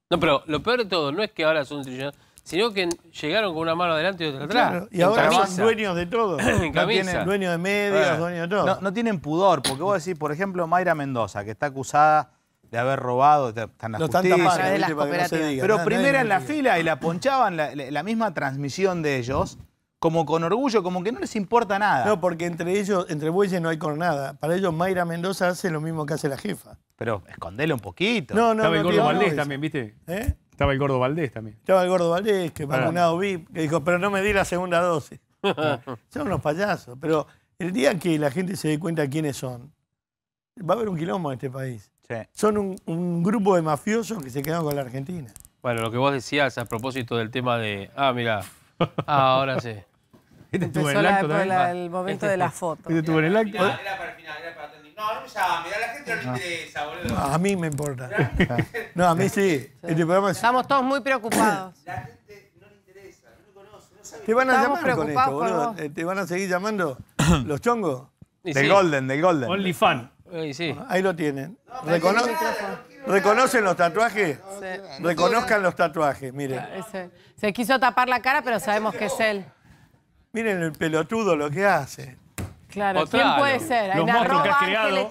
No, pero lo peor de todo no es que ahora son trillonarios sino que llegaron con una mano adelante y otra atrás. y ahora son dueños de todo. no tienen dueños de medios, dueños de todo. No, tienen pudor, porque vos decís, por ejemplo, Mayra Mendoza, que está acusada de haber robado, están en de pero primera en la fila y la ponchaban la, misma transmisión de ellos, como con orgullo, como que no les importa nada. No, porque entre ellos, entre bueyes no hay con nada. Para ellos Mayra Mendoza hace lo mismo que hace la jefa. Pero escondele un poquito. No, no, no. también, ¿viste? ¿Eh? Estaba el gordo Valdés también. Estaba el gordo Valdés, que vacunado VIP, que dijo, pero no me di la segunda dosis. son unos payasos. Pero el día que la gente se dé cuenta quiénes son, va a haber un quilombo en este país. Son un, grupo de mafiosos que se quedan con la Argentina. Bueno, lo que vos decías a propósito del tema de. Ah, mira. Ah, ahora sí. Este el momento de la foto. Este en el acto. Era, para el final, era para no, no me a la gente no le interesa, boludo. a mí me importa. no, a mí sí. Este Estamos todos muy preocupados. La gente no le interesa, no lo conoce, no sabe. Te van a llamar con esto, boludo. Te van a seguir llamando los chongos. De Golden, de Golden. Only Ahí lo tienen. ¿Reconocen los tatuajes? Reconozcan los tatuajes, miren. Se quiso tapar la cara, pero sabemos que es él. Miren el pelotudo lo que hace. Claro, ¿quién puede ser? Los monstruos que has creado.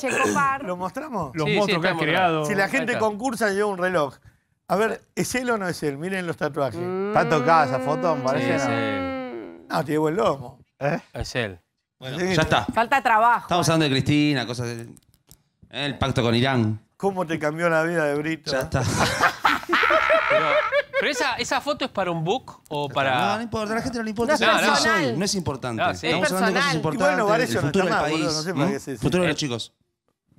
¿Lo mostramos? Los monstruos que has creado. Si la gente concursa, lleva un reloj. A ver, ¿es él o no es él? Miren los tatuajes. Pato Está tocada esa foto, parece. no. no, tiene buen lomo. ¿Eh? Es él. Bueno, ya está. Falta trabajo. Estamos eh. hablando de Cristina, cosas. De... ¿Eh? El pacto con Irán. ¿Cómo te cambió la vida de Brito? Ya está. ¿Pero esa, foto es para un book o para.? No, no importa, a la gente no le importa. No, no, no es importante. Ah, Estamos Es hablando de cosas importantes. Igual el futuro del país, futuro de los eh, chicos.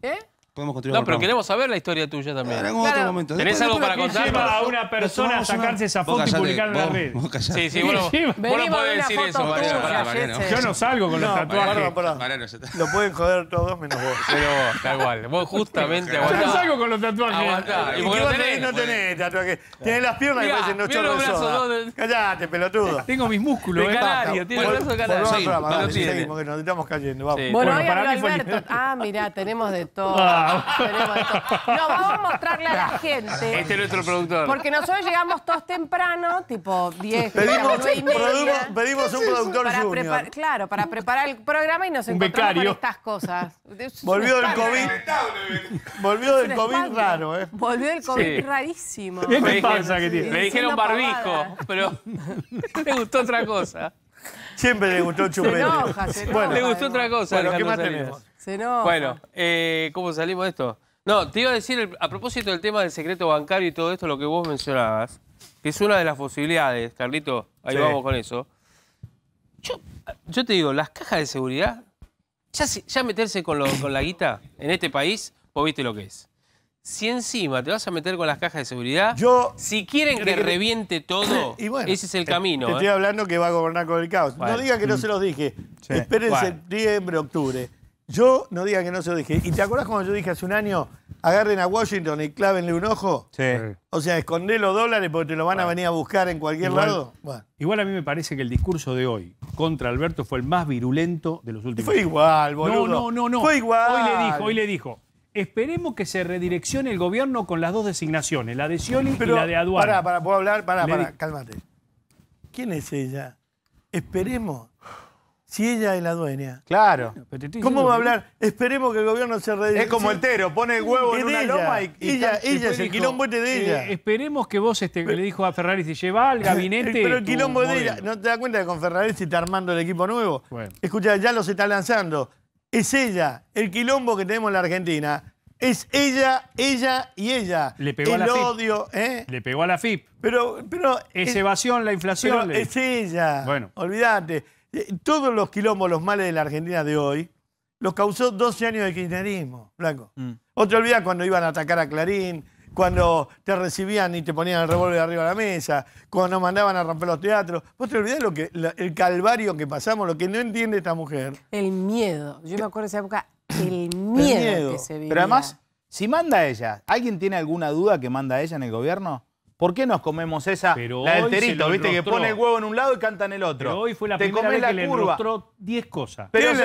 ¿Eh? podemos continuar. No, pero queremos saber la historia tuya también. En algún otro momento. ¿Tenés algo para contar? lleva a una persona a sacarse esa foto y publicarla en la red? Sí, sí, bueno, vos no podés decir eso. Yo no salgo con los tatuajes. Lo pueden joder todos menos vos. Pero vos, Da igual Vos justamente Yo no salgo con los tatuajes. Y vos no tenés tatuajes. Tenés las piernas que parecen los chorros de soda. Callate, pelotudo. Tengo mis músculos. De eh. canario, tiene brazo canario. Seguimos, que nos estamos cayendo. Bueno, hoy habló Alberto. Ah, mirá, tenemos de todo. No, vamos a mostrarle a la gente. Este es nuestro productor. Porque nosotros llegamos todos temprano, tipo 10, pedimos, y media, pedimos un productor para Claro, para preparar el programa y nos encontramos con estas cosas. Volvió del COVID. Volvió del COVID raro, ¿eh? Volvió del COVID rarísimo. Me dijeron barbijo, pero me gustó otra cosa. Siempre le gustó chupete. bueno, le gustó otra cosa. Bueno, ¿qué más tenemos? Bueno, eh, ¿cómo salimos de esto? No, te iba a decir, a propósito del tema del secreto bancario y todo esto, lo que vos mencionabas, que es una de las posibilidades, Carlito, ahí vamos con eso. Yo, te digo, las cajas de seguridad, ya, meterse con, la guita en este país, vos viste lo que es. Si encima te vas a meter con las cajas de seguridad, yo, si quieren que, reviente todo, ese es el camino. Te, ¿eh? estoy hablando que va a gobernar con el caos. No digas que no mm. se los dije. Esperen septiembre, octubre. Yo no diga que no se lo dije. ¿Y te acuerdas cuando yo dije hace un año, agarren a Washington y clávenle un ojo? Sí. O sea, escondé los dólares porque te lo van a venir a buscar en cualquier lado. Igual a mí me parece que el discurso de hoy contra Alberto fue el más virulento de los últimos Fue igual, boludo. No, no, no, Fue igual. Hoy le dijo, hoy le dijo. Esperemos que se redireccione el gobierno con las dos designaciones, la de Scioli y la de Aduana. Pará, pará, puedo hablar, pará, pará, cálmate. ¿Quién es ella? Esperemos si ella es la dueña. Claro. ¿Cómo va a hablar? Esperemos que el gobierno se redirecte. Es como el tero, pone el huevo en una loma y... ella, ella es el quilombo de eh, ella. esperemos que vos, este, le dijo a Ferrari, si lleva al gabinete... Pero el quilombo de ella. ¿No te das cuenta que con Ferrari se está armando el equipo nuevo? Escucha, ya los está lanzando. Es ella, el quilombo que tenemos en la Argentina. Es ella, ella y ella. Le pegó el a la odio, ¿eh? Le pegó a la FIP. Pero, pero... Es, evasión, la inflación. es ella. Bueno. Olvídate. Eh, todos los quilombos, los males de la Argentina de hoy, los causó 12 años de kirchnerismo, Blanco. Vos mm. te olvidás cuando iban a atacar a Clarín, cuando te recibían y te ponían el revólver arriba de la mesa, cuando mandaban a romper los teatros. Vos te olvidás lo que, el calvario que pasamos, lo que no entiende esta mujer. El miedo. Yo me acuerdo de esa época, el miedo, que se vivía. Pero además, si manda ella, ¿alguien tiene alguna duda que manda ella en el gobierno? ¿Por qué nos comemos esa? la ¿viste? Que pone el huevo en un lado y canta en el otro. Pero hoy fue la primera vez que le enrostró 10 cosas. Pero, él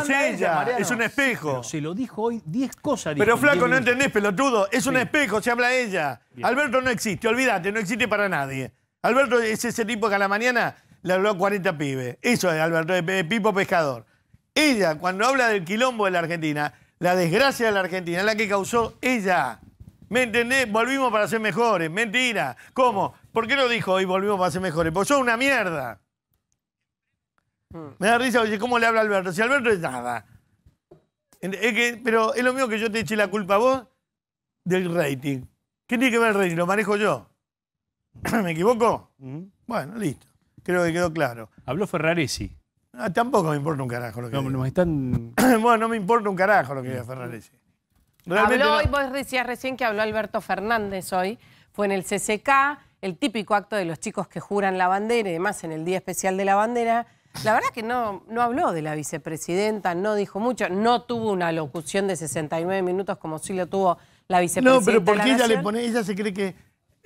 se es ella, es un espejo. se lo dijo hoy 10 cosas. Pero flaco, no entendés, pelotudo, es un espejo, se habla ella. Alberto no existe, olvídate, no existe para nadie. Alberto es ese tipo que a la mañana le habló a 40 pibes. Eso es Alberto, Pipo Pescador. Ella, cuando habla del quilombo de la Argentina, la desgracia de la Argentina, la que causó ella. ¿Me entendés? Volvimos para ser mejores. Mentira. ¿Cómo? ¿Por qué lo dijo hoy volvimos para ser mejores? Porque yo una mierda. Mm. Me da risa, oye, ¿cómo le habla Alberto? Si Alberto es nada. pero es lo mismo que yo te eché la culpa a vos del rating. ¿Qué tiene que ver el rating? Lo manejo yo. ¿Me equivoco? Mm. Bueno, listo. Creo que quedó claro. Habló Ferraresi. Ah, tampoco me importa un carajo lo que diga. bueno, no me importa un carajo lo que diga mm. Ferraresi habló, y vos decías recién que habló Alberto Fernández hoy, fue en el CCK, el típico acto de los chicos que juran la bandera y demás en el Día Especial de la Bandera. La verdad que no, no habló de la vicepresidenta, no dijo mucho, no tuvo una locución de 69 minutos como sí lo tuvo la vicepresidenta. No, pero porque ella le pone, ella se cree que,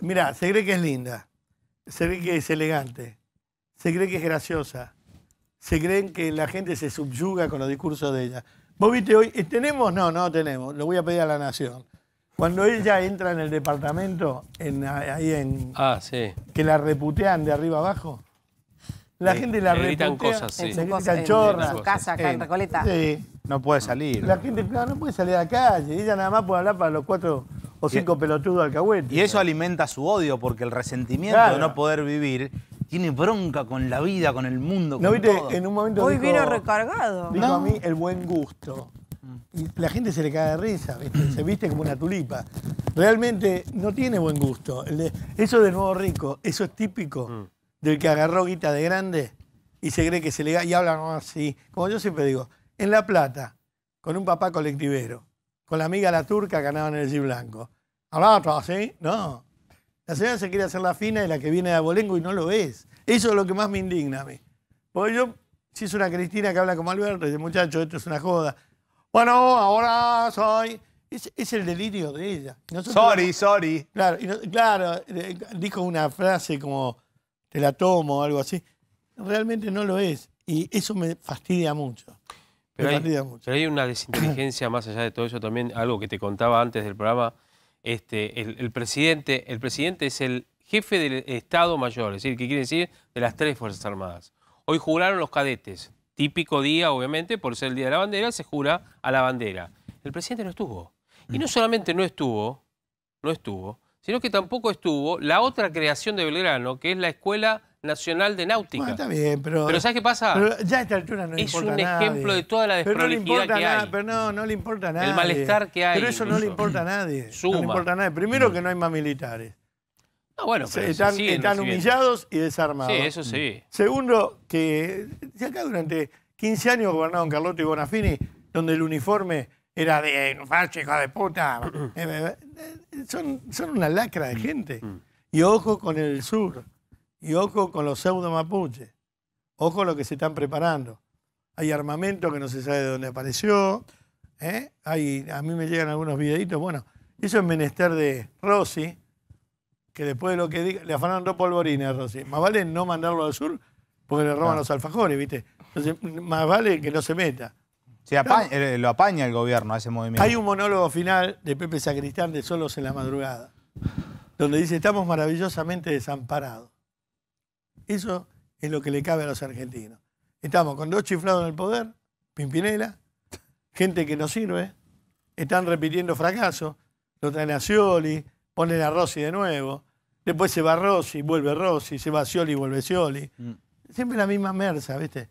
mira, se cree que es linda, se cree que es elegante, se cree que es graciosa, se cree que la gente se subyuga con los discursos de ella. Vos viste hoy, ¿Eh, ¿tenemos? No, no tenemos. Lo voy a pedir a la Nación. Cuando ella entra en el departamento, ahí en. Ah, sí. Que la reputean de arriba abajo. La gente la reputa cosas, sí. En su, en, su casa, acá en Recoleta. Sí. No puede salir. La gente no puede salir a la calle. Ella nada más puede hablar para los cuatro o cinco e- pelotudos alcahuetes. Y eso alimenta su odio, porque el resentimiento de no poder vivir tiene bronca con la vida, con el mundo, ¿No viste? En un momento Hoy viene recargado. Dijo a mí el buen gusto. Y la gente se le cae de risa, se viste como una tulipa. Realmente no tiene buen gusto. Eso de nuevo rico, eso es típico mm. del que agarró guita de grande y se cree que se le y habla así. Como yo siempre digo, en La Plata, con un papá colectivero, con la amiga la turca que en el G blanco. Hablaba todo así, no. La señora se quiere hacer la fina y la que viene de Abolengo y no lo es. Eso es lo que más me indigna a mí. Porque yo, si es una Cristina que habla como Alberto, dice, muchacho, esto es una joda. Bueno, ahora soy... Es, el delirio de ella. sorry, sorry. Claro, claro, eh, dijo una frase como, te la tomo o algo así. Realmente no lo es. Y eso me fastidia mucho. Pero hay, pero hay, una desinteligencia más allá de todo eso también, algo que te contaba antes del programa, este, el, presidente, el presidente es el jefe del Estado Mayor, es decir, que quiere decir de las tres Fuerzas Armadas. Hoy juraron los cadetes, típico día, obviamente, por ser el Día de la Bandera, se jura a la bandera. El presidente no estuvo. Y no mm. solamente no estuvo, no estuvo, sino que tampoco estuvo la otra creación de Belgrano, que es la escuela Nacional de Náutica. Bueno, está bien, pero. Pero ¿sabes qué pasa? ya a esta altura no le Es un ejemplo de toda la desprolijidad que hay. Pero no, no le importa nada. El malestar que hay. Pero eso no le importa a nadie. No le importa a nadie. Primero que no hay más militares. No, bueno, están, están humillados y desarmados. Sí, eso sí. Segundo, que si acá durante 15 años gobernaron Carlotto y Bonafini, donde el uniforme era de facha, hijo de puta. Eh, eh, eh, son, son una lacra de gente. Mm, mm. Y ojo con el sur. Y ojo con los pseudo mapuches. Ojo lo que se están preparando. Hay armamento que no se sabe de dónde apareció. ¿eh? a mí me llegan algunos videitos. Bueno, eso es menester de Rossi, que después de lo que diga, le afanaron dos polvorines a Rossi. Más vale no mandarlo al sur porque le roban los alfajores, ¿viste? más vale que no se meta. Eh, lo apaña el gobierno a ese movimiento. Hay un monólogo final de Pepe Sacristán de Solos en la Madrugada, donde dice, estamos maravillosamente desamparados. Eso es lo que le cabe a los argentinos. Estamos con dos chiflados en el poder, Pimpinela, gente que no sirve, están repitiendo fracasos, lo traen a Scioli, ponen a Rossi de nuevo, después se va Rossi, vuelve Rossi, se va Scioli, vuelve Scioli. Mm. Siempre la misma merza, ¿viste?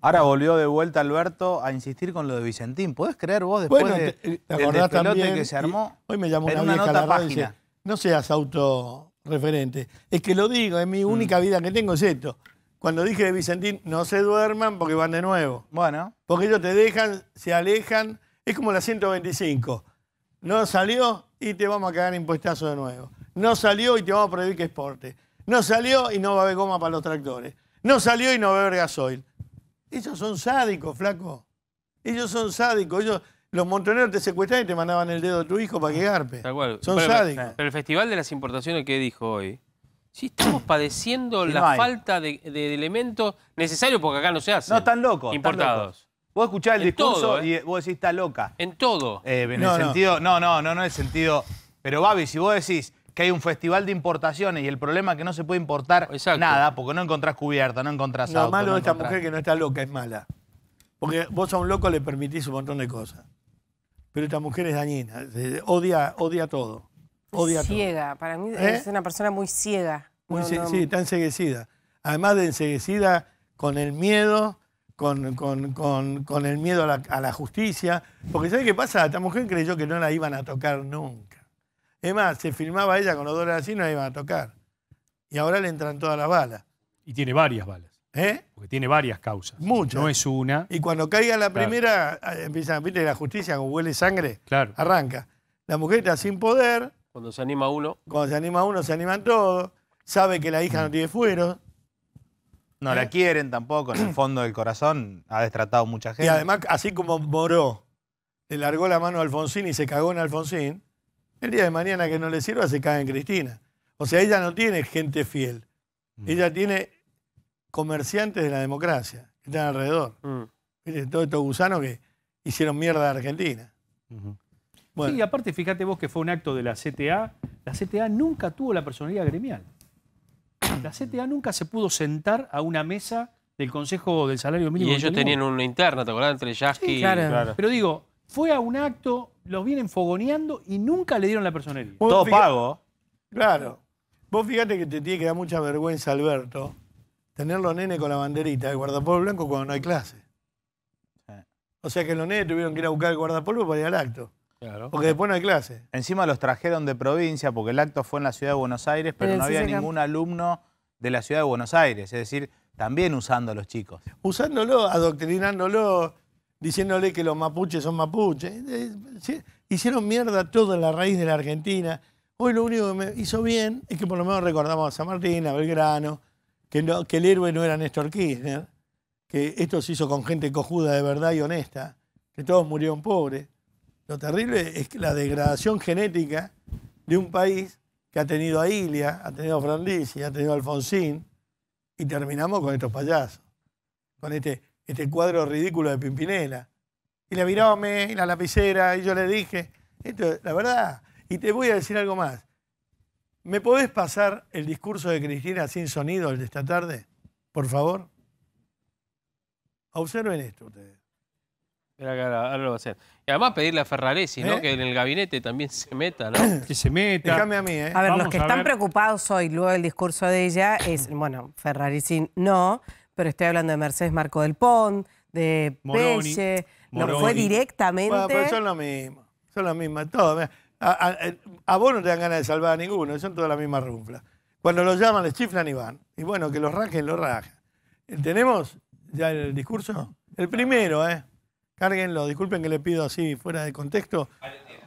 Ahora volvió de vuelta Alberto a insistir con lo de Vicentín. Puedes creer vos después de, que se armó? Hoy me llamó una, vieja la no seas auto referente. Es que lo digo, es mi mm. única vida que tengo es esto. Cuando dije de Vicentín, no se duerman porque van de nuevo. Bueno. Porque ellos te dejan, se alejan. Es como la 125. No salió y te vamos a cagar impuestazo de nuevo. No salió y te vamos a prohibir que exporte. No salió y no va a haber goma para los tractores. No salió y no va a haber gasoil. Ellos son sádicos, flaco. Ellos son sádicos. Ellos los montoneros te secuestraban y te mandaban el dedo de tu hijo para que garpe. Son pero, sádicos. Pero el Festival de las Importaciones que dijo hoy, si estamos padeciendo la falta de, elementos necesarios porque acá no se hace. No, están locos. Importados. Vos escuchás el discurso todo, ¿eh? y vos decís, está loca. En todo. Eh, en no, el no. sentido, no, no, no, no en el sentido. Pero, Babi, si vos decís que hay un festival de importaciones y el problema es que no se puede importar nada porque no encontrás cubierta, no encontrás Lo malo de esta mujer que no está loca, es mala. Porque vos a un loco le permitís un montón de cosas. Pero esta mujer es dañina, odia, odia todo. Odia ciega, para mí ¿Eh? es una persona muy ciega. Muy Sí, está enseguecida. Además de enseguecida con el miedo, con, con, el miedo a la, justicia. Porque ¿sabes qué pasa? Esta mujer creyó que no la iban a tocar nunca. Es más, se filmaba ella con los dólares así, no la iban a tocar. Y ahora le entran todas las balas. Y tiene varias balas. ¿Eh? Porque tiene varias causas. Muchas. No es una. Y cuando caiga la primera, eh, empieza, viste, la justicia como huele sangre, claro. arranca. La mujer está sin poder. Cuando se anima uno. Cuando se anima uno, se animan todos. Sabe que la hija no tiene fuero. No la ¿Eh? quieren tampoco, en el fondo del corazón ha destratado mucha gente. Y además, así como Moró le largó la mano a Alfonsín y se cagó en Alfonsín, el día de mañana que no le sirva se caga en Cristina. O sea, ella no tiene gente fiel. Mm. Ella tiene comerciantes de la democracia que están mm. alrededor. Mm. todos estos gusanos que hicieron mierda a Argentina. Sí, y aparte, fíjate vos que fue un acto de la CTA. La CTA nunca tuvo la personalidad gremial. La CTA nunca se pudo sentar a una mesa del Consejo del Salario Mínimo. Y ellos tenían una interna, ¿te acordás? Entre Yasky claro. Pero digo, fue a un acto, los vienen fogoneando y nunca le dieron la personalidad. Todo pago. Claro. Vos fíjate que te tiene que dar mucha vergüenza, Alberto, tener los nenes con la banderita de guardapolvo blanco cuando no hay clase. O sea que los nenes tuvieron que ir a buscar el guardapolvo para ir al acto. Porque después no hay clase. Encima los trajeron de provincia porque el acto fue en la ciudad de Buenos Aires, pero no había ningún alumno de la ciudad de Buenos Aires. Es decir, también usando a los chicos. Usándolo, adoctrinándolo, diciéndole que los mapuches son mapuches. Eh, hicieron mierda toda la raíz de la Argentina. Hoy lo único que me hizo bien es que por lo menos recordamos a San Martín, a Belgrano, que, el héroe no era Néstor Kirchner, que esto se hizo con gente cojuda de verdad y honesta, que todos murieron pobres. Lo terrible es la degradación genética de un país que ha tenido a Ilia, ha tenido a Frondizi, ha tenido a Alfonsín, y terminamos con estos payasos, con este, este cuadro ridículo de Pimpinela. Y la miróme, y la lapicera, y yo le dije, esto, la verdad, y te voy a decir algo más, ¿Me podés pasar el discurso de Cristina sin sonido, el de esta tarde? Por favor. Observen esto ustedes. ahora, ahora, lo va a hacer. Y además pedirle a Ferraresi, ¿no? ¿Eh? Que en el gabinete también se meta, ¿no? que se meta. Déjame a mí, ¿eh? A ver, los que están preocupados hoy, luego del discurso de ella, es, bueno, Ferraresi no, pero estoy hablando de Mercedes Marco del Pont, de No, fue directamente. Bueno, pero son lo mismo. Son lo mismo. Todo. Eh, a, vos no te dan ganas de salvar a ninguno, son todas las mismas rumbla. Cuando los llaman, les chiflan y van. Y bueno, que los rajen, los rajen. ¿Tenemos ya el discurso? El primero, ¿eh? Cárguenlo, disculpen que le pido así fuera de contexto,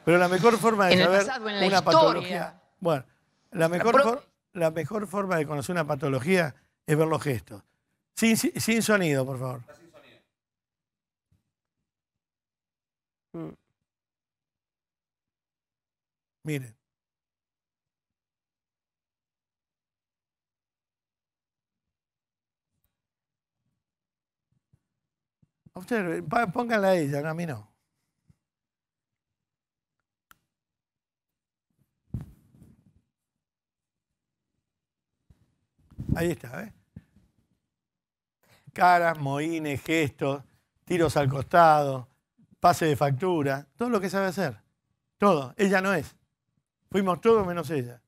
pero la mejor forma de saber una patología. Bueno, la mejor, la, mejor forma de conocer una patología es ver los gestos. Sin, sin, sonido, por favor. Mm. Miren. Eh, pónganla a ella, no a mí no. Ahí está, ¿eh? Caras, moines, gestos, tiros al costado, pase de factura, todo lo que sabe hacer. Todo. Ella no es. Fuimos todos menos ella.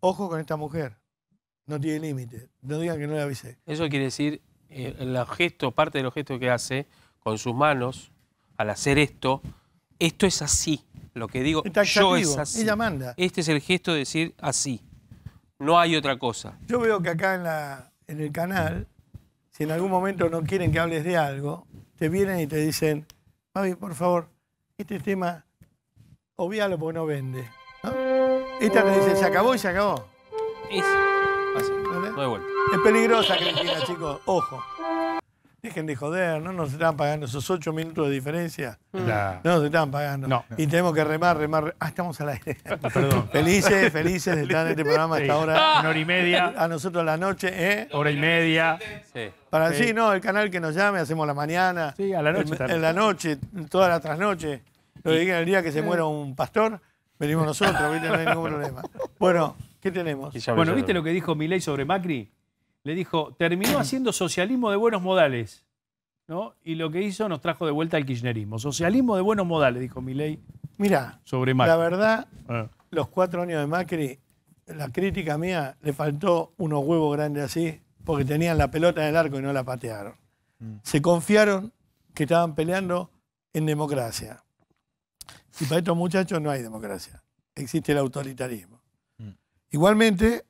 Ojo con esta mujer. No tiene límite. No digan que no le avisé. Eso quiere decir, eh, el gesto, parte de los gestos que hace con sus manos, al hacer esto, esto es así. Lo que digo yo es así. Ella manda. Este es el gesto de decir así. No hay otra cosa. Yo veo que acá en, en el canal, si en algún momento no quieren que hables de algo, te vienen y te dicen, Mami, por favor, este tema obvialo porque no vende. Esta te dice, se acabó y se acabó. Es peligrosa, Cristina, chicos. Ojo. Dejen de joder, no nos están pagando esos ocho minutos de diferencia. Mm. No. nos están pagando. Y tenemos que remar, remar. Ah, estamos a la. Perdón. Felices, felices de estar en este programa a esta hora. Una hora y media, A nosotros la noche, ¿eh? hora y media. Para sí. ¿no? El canal que nos llame, hacemos la mañana. Sí, a la noche En, también. en la noche, todas las trasnoches. Lo que digan el día que se muera un pastor, Venimos nosotros, no hay ningún problema. Bueno, ¿qué tenemos? Bueno, ¿viste lo que dijo Milei sobre Macri? Le dijo, terminó haciendo socialismo de buenos modales. ¿no? Y lo que hizo nos trajo de vuelta al kirchnerismo. Socialismo de buenos modales, dijo Milei. Mira, sobre Macri. La verdad, ah. los cuatro años de Macri, la crítica mía, le faltó unos huevos grandes así, porque tenían la pelota en el arco y no la patearon. Mm. Se confiaron que estaban peleando en democracia. Y para estos muchachos no hay democracia. Existe el autoritarismo. Mm. Igualmente,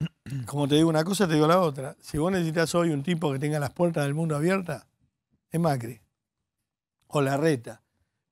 como te digo una cosa, te digo la otra. Si vos necesitas hoy un tipo que tenga las puertas del mundo abiertas, es Macri. O la reta.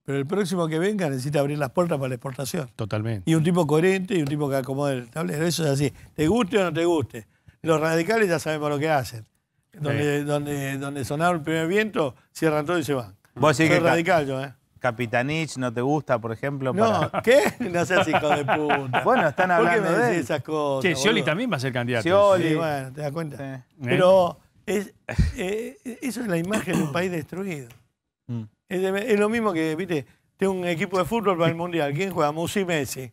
Pero el próximo que venga necesita abrir las puertas para la exportación. Totalmente. Y un tipo coherente y un tipo que acomode el tablero. Eso es así. Te guste o no te guste. Los radicales ya sabemos lo que hacen. Donde, donde, donde el primer viento, cierran todo y se van. Vos radical yo, ¿eh? Capitanich no te gusta, por ejemplo. No, ¿qué? No seas hijo de puta. Bueno, están hablando de esas cosas. Che, Scioli también va a ser candidato. Sioli, bueno, te das cuenta. Eh. Pero eh, eso es la imagen de un país destruido. Mm. Es, lo mismo que, viste, tengo un equipo de fútbol para el Mundial. ¿Quién juega? Musi Messi.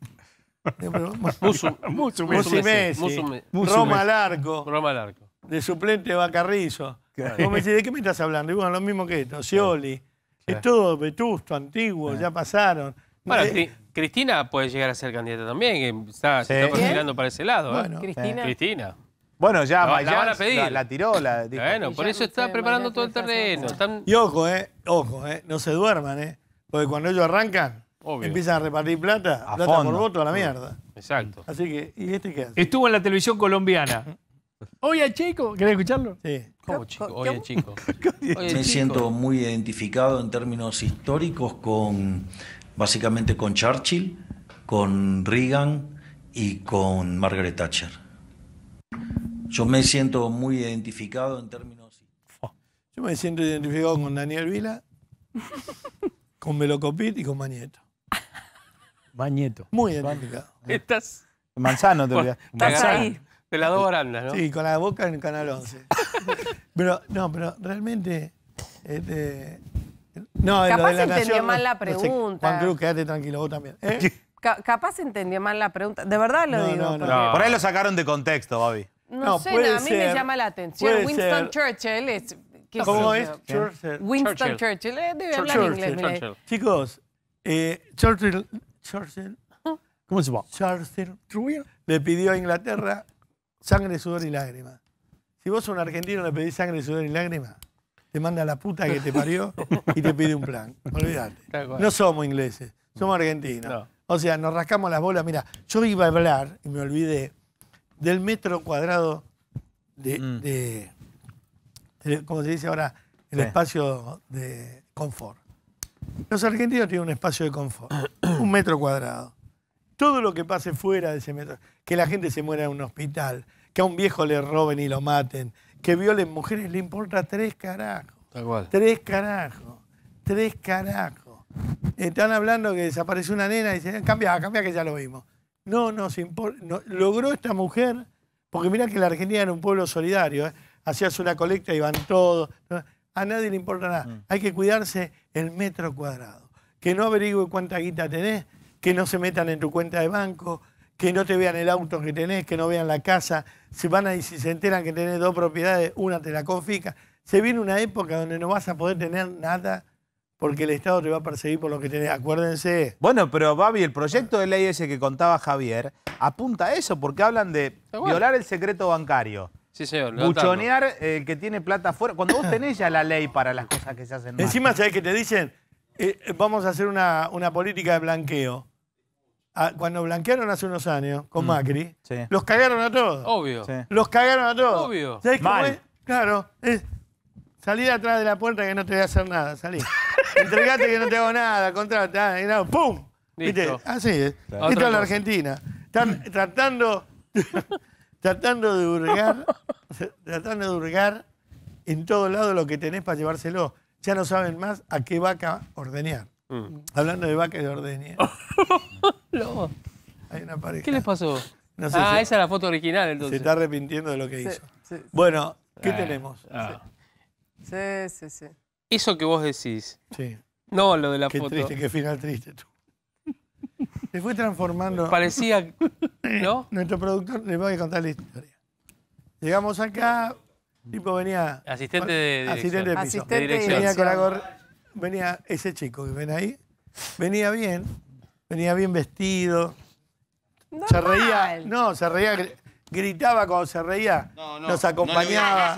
Musu, Musu, Musu, Messi. Messi. Roma arco. Roma De suplente va Carrizo. Vos me decís, ¿de qué me estás hablando? Y bueno, lo mismo que esto. Scioli. Es todo vetusto, antiguo, ah. ya pasaron. Bueno, eh, Cristina puede llegar a ser candidata también, que eh, está, se está perfilando para ese lado. ¿eh? Bueno, Cristina. Bueno, ya la, pedir. tiró. La, bueno, por eso está preparando todo el terreno. Y ojo, eh, ojo, eh, no se duerman, eh, porque cuando ellos arrancan, empiezan a repartir plata, plata por voto a la mm. mierda. Exacto. Así que, ¿y este qué hace? Estuvo en la televisión colombiana. Oye, chico, ¿querés escucharlo? Sí. Oye, chico. Me siento muy identificado en términos históricos con, básicamente con Churchill, con Reagan y con Margaret Thatcher. Yo me siento muy identificado en términos... Yo me siento identificado con Daniel Vila, con Melocopit y con Mañeto Mañeto. Muy identificado. Estás... Manzano, te olvidas. Manzano. Las dos ¿no? Sí, con la boca en el Canal 11. pero, no, pero realmente... Este, capaz lo entendió mal la pregunta. Juan Cruz, quédate tranquilo, vos también. ¿Eh? capaz entendió mal la pregunta. De verdad lo no, digo. No, Por ahí lo sacaron de contexto, Bobby. No, sé, a mí me llama la atención. Winston Churchill es... ¿Cómo es? Churchill. Winston Churchill. Eh, debe hablar inglés. Chicos, eh, Churchill... Churchill... ¿Cómo se llama? Churchill le pidió a Inglaterra sangre, sudor y lágrimas. Si vos un argentino le pedís sangre, sudor y lágrimas, te manda la puta que te parió y te pide un plan. Olvídate. No somos ingleses, somos argentinos. O sea, nos rascamos las bolas. Mira, yo iba a hablar, y me olvidé, del metro cuadrado de, mm. ¿Cómo se dice ahora, el espacio de confort. Los argentinos tienen un espacio de confort, un metro cuadrado. Todo lo que pase fuera de ese metro que la gente se muera en un hospital, que a un viejo le roben y lo maten, que violen mujeres, le importa tres carajos. Tres carajos. Tres carajos. Están hablando que desapareció una nena y dicen, cambia, cambia que ya lo vimos. No, no, se importa. no. logró esta mujer, porque mirá que la Argentina era un pueblo solidario, ¿eh? hacías una colecta y van todos. A nadie le importa nada. Mm. Hay que cuidarse el metro cuadrado. Que no averigüe cuánta guita tenés, que no se metan en tu cuenta de banco, que no te vean el auto que tenés, que no vean la casa. Si van y si se enteran que tenés dos propiedades, una te la confisca. Se viene una época donde no vas a poder tener nada porque el Estado te va a perseguir por lo que tenés. Acuérdense. Bueno, pero Babi, el proyecto de ley ese que contaba Javier apunta a eso, porque hablan de violar el secreto bancario. Sí, señor. Buchonear el eh, que tiene plata fuera. Cuando vos tenés ya la ley para las cosas que se hacen mal. Encima, ¿sabés que te dicen? Eh, vamos a hacer una, una política de blanqueo cuando blanquearon hace unos años con mm. Macri, los cagaron a todos. Obvio. Los cagaron a todos. Obvio. ¿Sabés cómo Es? Claro. Es salir atrás de la puerta que no te voy a hacer nada. Salí. Entregate que no te hago nada. Contrata. Ah, y nada, ¡Pum! Así es. Esto es la Argentina. Están tratando, tratando de hurgar, tratando de hurgar en todo lado lo que tenés para llevárselo. Ya no saben más a qué vaca ordeñar. Mm. Hablando de vaca y de ordeñar. ¿Qué les pasó? ah, esa es la foto original entonces. Se está arrepintiendo de lo que hizo. bueno, ¿qué ah. tenemos? Ah. Sí, sí, sí. Eso que vos decís. Sí. No, lo de la foto. Qué triste, qué final triste tú. Se fue transformando. Parecía. ¿No? Nuestro productor les voy a contar la historia. Llegamos acá, tipo venía. Asistente de. Asistente de venía con la Venía ese chico que ven ahí. Venía bien, venía bien vestido. Se reía, no, se reía, gritaba cuando se reía, nos acompañaba,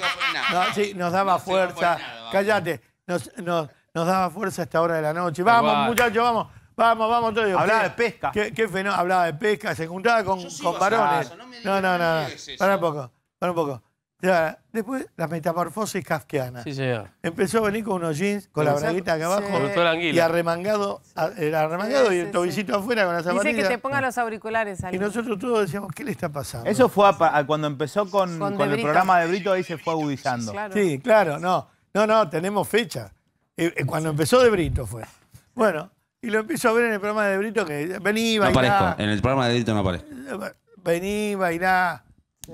no, sí, nos daba fuerza. Cállate, nos, nos, daba fuerza a esta hora de la noche. Vamos, muchachos, vamos. Vamos, vamos, todo. Hablaba de pesca. ¿Qué, qué Hablaba de pesca, se juntaba con, con varones. no, no, no, no. Para un poco, para un poco después la metamorfosis kafkiana. Sí, señor. Empezó a venir con unos jeans, con la braguita acá abajo y arremangado, arremangado y el tobicito afuera con las zapatillas. Dice que te pongan los auriculares ahí. Y nosotros todos decíamos, ¿qué le está pasando? Eso fue a cuando empezó con, el programa de Brito, ahí se fue agudizando. Sí, claro, no. No, no, tenemos fecha. Eh, eh, cuando empezó De Brito fue. Bueno, y lo empiezo a ver en el programa de Brito que vení, No aparezco. En el programa de Brito no aparezco. Vení, bailá. Sí.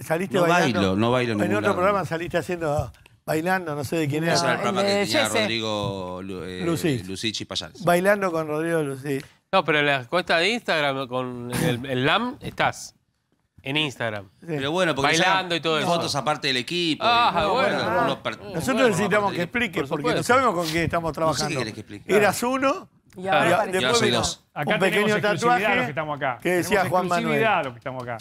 Saliste no Bailo, no bailo en otro programa saliste haciendo bailando, no sé de quién era. Ese era el programa que tenía Rodrigo eh, Lucí Bailando con Rodrigo Lucí. No, pero la cuenta de Instagram con el, LAM estás. En Instagram. Pero bueno, porque Bailando y todo eso. Fotos aparte del equipo. Ah, bueno. Nosotros necesitamos que expliques, porque no sabemos con quién estamos trabajando. No sé que Eras uno. Y ahora, después soy dos. Acá un pequeño tatuaje que, estamos acá. que decía Juan Manuel. que estamos acá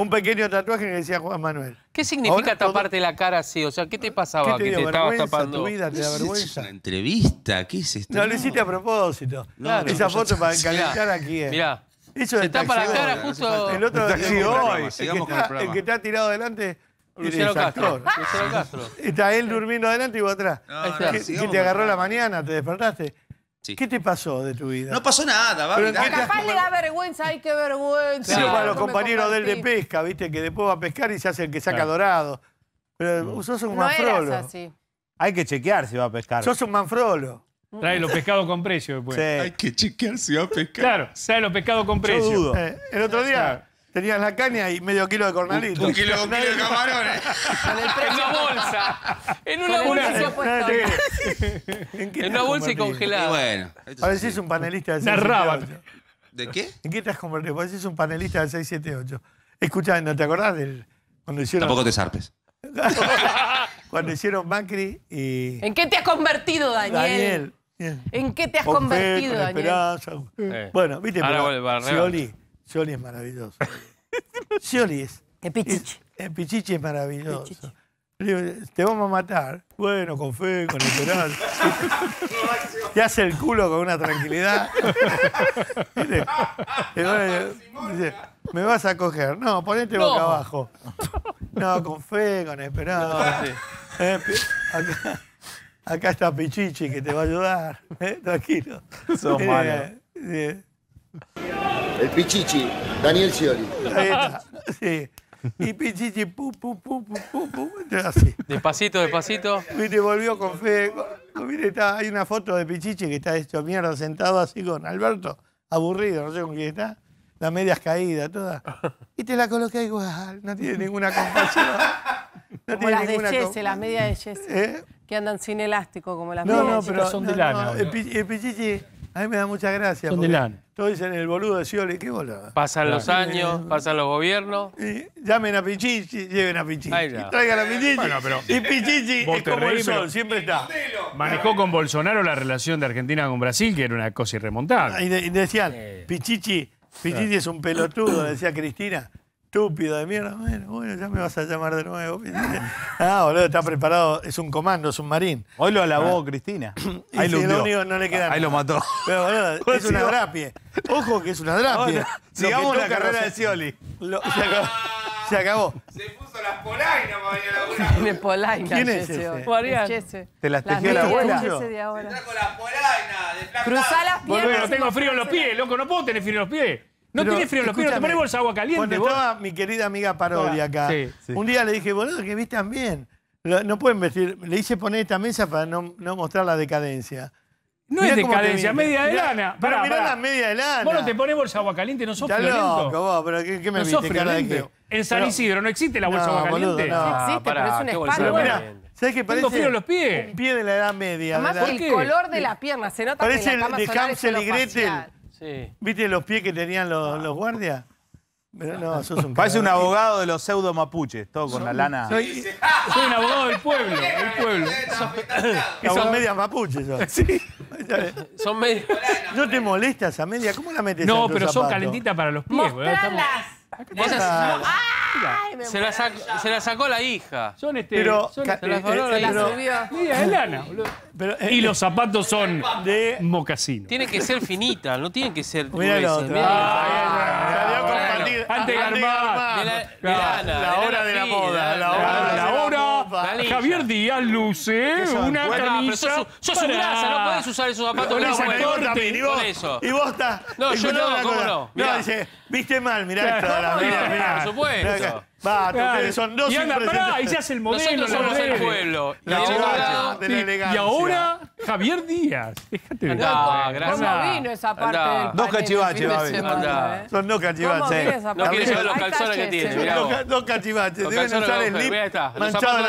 un pequeño tatuaje que decía Juan Manuel. ¿Qué significa taparte la cara así? O sea, ¿qué te pasaba ¿Qué te que te estabas tapando? Tu vida, te da vergüenza. una entrevista, ¿qué es esto? No, lo hiciste a propósito. Esa foto para encalentar aquí. quién. Mirá. Eso se tapa la cara justo. El otro Sí, hoy. El, que te ha tirado adelante. Luciano Castro. Luciano Castro. Está él durmiendo adelante y vos atrás. Y te agarró la mañana, te despertaste. ¿Qué te pasó de tu vida? No pasó nada, va. Capaz le da vergüenza, ay, qué vergüenza. Sí. para los compañeros de de pesca, viste, que después va a pescar y se hace el que saca dorado. Pero mm. sos un No así. Hay que chequear si va a pescar. Sos un manfrolo. Trae los pescados con precio después. Hay que chequear si va a pescar. Claro, trae los pescados con precio. Eh, el otro día Tenías la caña y medio kilo de cornalitos. Un kilo, de camarones. en una bolsa. En una bolsa. en una bolsa y congelada. bueno. un panelista de 678. ¿De qué? ¿En qué te has convertido? es un panelista de 678. Escuchá, ¿no te acordás del, cuando hicieron... Tampoco te zarpes. cuando hicieron Macri y... ¿En qué te has convertido, Daniel? Daniel. ¿En qué te has convertido, Daniel? Bueno, viste, Ahora pero, Scioli es maravilloso. Scioli es... El Pichichi. el Pichichi es maravilloso. te vamos a matar. Bueno, con fe, con esperanza. te hace el culo con una tranquilidad. dice, me vas a coger. No, ponete boca abajo. No, con fe, con esperanza. Eh, acá, está Pichichi que te va a ayudar. Eh, tranquilo. Son eh, malos. El Pichichi, Daniel Scioli. sí. Y Pichichi, pum, pum, pum, pum, pum, pum. Así. Despacito, despacito. te volvió con fe. Mire, está, hay una foto de Pichichi que está hecho mierda, sentado así con Alberto, aburrido, no sé con quién está. Las medias caídas, todas. Y te la coloqué igual, no tiene ninguna compasión. No como las de Jesse, las medias de Jesse. ¿Eh? Que andan sin elástico, como las no, medias no, pero, son de lana. el, Pichichi, a mí me da mucha gracia. Son de lana. Lo dicen el boludo de Scioli, qué boludo. Pasan los años, pasan los gobiernos. Y llamen a Pichichi, lleven a Pichichi. Y Traigan a Pichichi. y Pichichi es como el sol, siempre está. Manejó con Bolsonaro la relación de Argentina con Brasil, que era una cosa irremontable. Y, decían, Pichichi, Pichichi es un pelotudo, decía Cristina estúpido de mierda. Bueno, bueno, ya me vas a llamar de nuevo. ah, boludo, está preparado. Es un comando, es un marín. Hoy lo alabó ah. Cristina. Ahí lo, si no le queda Ahí lo mató. Pero es una drapie. Ojo que es una drapie. Llegamos sigamos la carrera de Scioli. se, acabó, se puso las polainas para venir a la polainas. ¿Quién es ese? ese? Te las tejió la abuela. Se trajo las polainas. Cruzá las piernas. Bueno, tengo frío en los pies, loco. No puedo tener frío en los pies. No tiene frío los pies, te pones bolsa agua caliente. Cuando estaba mi querida amiga Parodia acá, un día le dije, boludo, que tan bien. No pueden vestir. Le hice poner esta mesa para no, mostrar la decadencia. No es decadencia, media de lana. Pero mirá la media de lana. Vos no te ponés bolsa agua caliente, no sos Loco, vos, pero ¿qué, me no sos En San Isidro no existe la bolsa no, agua caliente. no, existe, pero es un espalda. ¿Sabes qué parece? Tengo frío en los pies. Un pie de la edad media. Además, el color de las piernas. Se nota parece la cama de Hansel y Gretel ¿Viste los pies que tenían los, ah. guardias? un Parece un abogado de los pseudo mapuches, todo con la lana. Soy, un abogado del pueblo, del pueblo. son medias mapuches. Sí. Son medias. ¿No te molestas a media? ¿Cómo la metes No, pero son calentitas para los pies, ella se, ay, se, la sacó, se, la sacó la hija. Son este. Pero, son se las valora, eh, la hija. Eh, Mira, es lana, Pero, eh, y los zapatos son de mocasino. Tiene que ser finita, no tiene que ser. Mira ah, la otra. Ah, ah, ah, Antes Garmar. De la, la hora de la moda. La hora de la moda. Javier Díaz luce una camisa... sos, un no puedes usar esos zapatos. No, y vos, y vos estás... No, yo no, cómo no. dice, viste mal, mirá esto. La, mirá, por supuesto. Va, ustedes son dos y anda, el modelo. Y ahora Javier Díaz. Déjate No, gracias. ¿Cómo vino esa parte eh. Dos cachivaches, Son dos cachivaches. No quieres quiere llevar los calzones que tiene, Dos, cachivaches. Deben usar el slip manchado de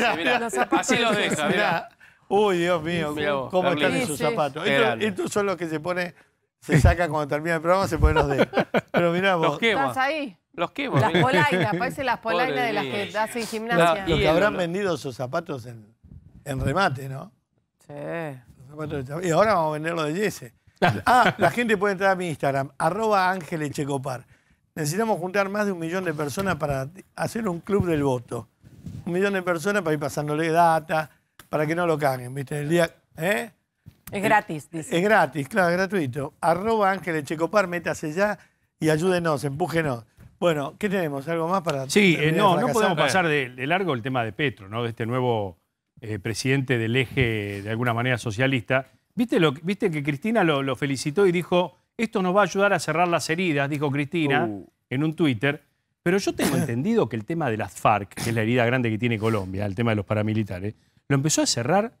la belleza, Así los deja, mirá. Uy, Dios mío, cómo están esos zapatos. Estos, son los que se pone, se saca cuando termina el programa, se pone los de... Pero mirá Los vos, ¿Estás ahí? Los quemo. Las polainas, parece las polainas de las que hacen gimnasia. Los que habrán vendido sus zapatos en, en remate, ¿no? Y ahora vamos a venderlo de Yese. Ah, la gente puede entrar a mi Instagram, arroba Necesitamos juntar más de un millón de personas para hacer un club del voto. Un millón de personas para ir pasándole data, para que no lo caguen, ¿viste? El día, ¿eh? Es gratis, eh, dice. Es gratis, claro, gratuito. Arroba ángel métase ya y ayúdenos, empújenos. Bueno, ¿qué tenemos? ¿Algo más para.? Sí, eh, no, no podemos pasar de, de, largo el tema de Petro, ¿no? De este nuevo eh, presidente del eje, de alguna manera, socialista, ¿viste, lo, viste que Cristina lo, felicitó y dijo, esto nos va a ayudar a cerrar las heridas, dijo Cristina uh. en un Twitter. Pero yo tengo entendido que el tema de las FARC, que es la herida grande que tiene Colombia, el tema de los paramilitares, lo empezó a cerrar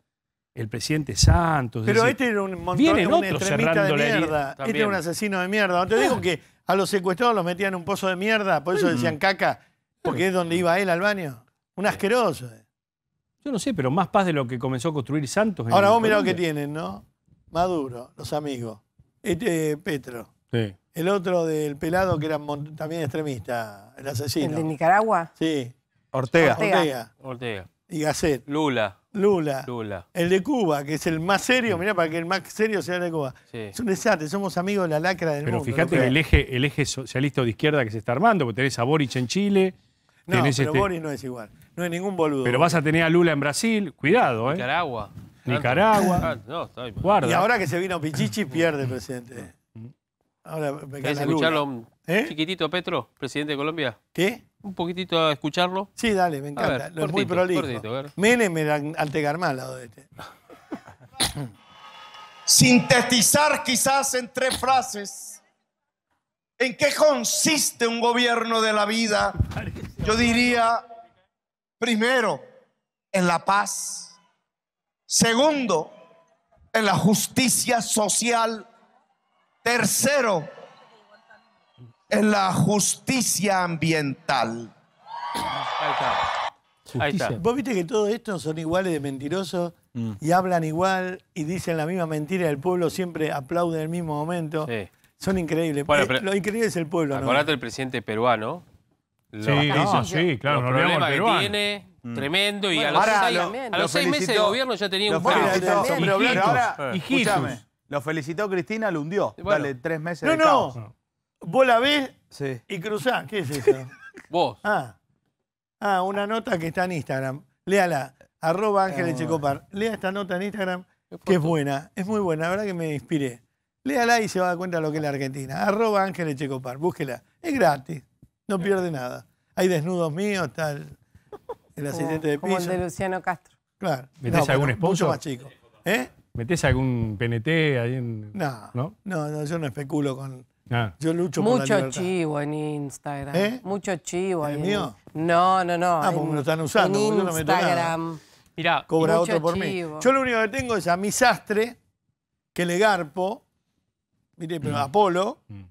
el presidente Santos. Pero este era un montón, de mierda. Este era un asesino de mierda. te digo ah. que a los secuestrados los metían en un pozo de mierda, por eso decían caca, porque es donde iba él al baño. Un asqueroso. Eh. Yo no sé, pero más paz de lo que comenzó a construir Santos. En Ahora vos mirá lo que tienen, ¿no? Maduro, los amigos. Este, eh, Petro. El otro del pelado que era también extremista, el asesino. ¿El de Nicaragua? Sí. Ortega. Ortega. Ortega. Y Gasset. Lula. Lula. Lula. El de Cuba, que es el más serio, mirá, para que el más serio sea el de Cuba. Es un desastre, somos amigos de la lacra del mundo. Pero fíjate el eje, el eje socialista o de izquierda que se está armando, porque tenés a Boric en Chile. No, pero este Boric no es igual. No hay ningún boludo. Pero vas a tener a Lula en Brasil, cuidado, ¿eh? Nicaragua. Nicaragua. Ah, Guarda. Y ahora que se vino Pichichi, pierde presidente. Ahora escucharlo ¿Eh? chiquitito, Petro, presidente de Colombia? ¿Qué? Un poquitito a escucharlo. Sí, dale, me encanta. Lo es muy prolijo. Cortito, al lado de este. Sintetizar quizás en tres frases en qué consiste un gobierno de la vida. Yo diría Primero, en la paz. Segundo, en la justicia social. Tercero, en la justicia ambiental. Ahí está. Ahí está. Vos viste que todos estos son iguales de mentirosos mm. y hablan igual y dicen la misma mentira. El pueblo siempre aplaude en el mismo momento. Son increíbles. Eh, lo increíble es el pueblo. Acordate ¿no? el presidente peruano Sí, claro, no problemas que tiene, mm. tremendo, y a los, seis, meses de gobierno ya tenía un caos. Eh, lo felicitó Cristina, lo hundió. Dale tres meses de caos. No, no. Vos la ves y cruzás. ¿Qué es eso? Vos. Ah. ah. una nota que está en Instagram. Léala. Arroba Ángeles ah. Lea esta nota en Instagram, que es buena. Es muy buena. La verdad que me inspiré. Léala y se va a dar cuenta lo que es la Argentina. Arroba Ángeles Búsquela. Es gratis. No pierde nada. Hay desnudos míos, está el, asistente de piso. Como el de Luciano Castro. Claro. ¿Metés algún esposo? Mucho más chico. ¿Eh? ¿Metés algún PNT ahí en.? No, no, no, yo no especulo con. Ah. Yo lucho Mucho por la chivo en Instagram. ¿Eh? Mucho chivo. ¿El mío? No, no, no. Ah, porque me lo están usando. En Instagram. no Instagram. Mirá, Cobra otro por chivo. mí. Yo lo único que tengo es a mi sastre, que le garpo, mire, pero mm. Apolo, mm.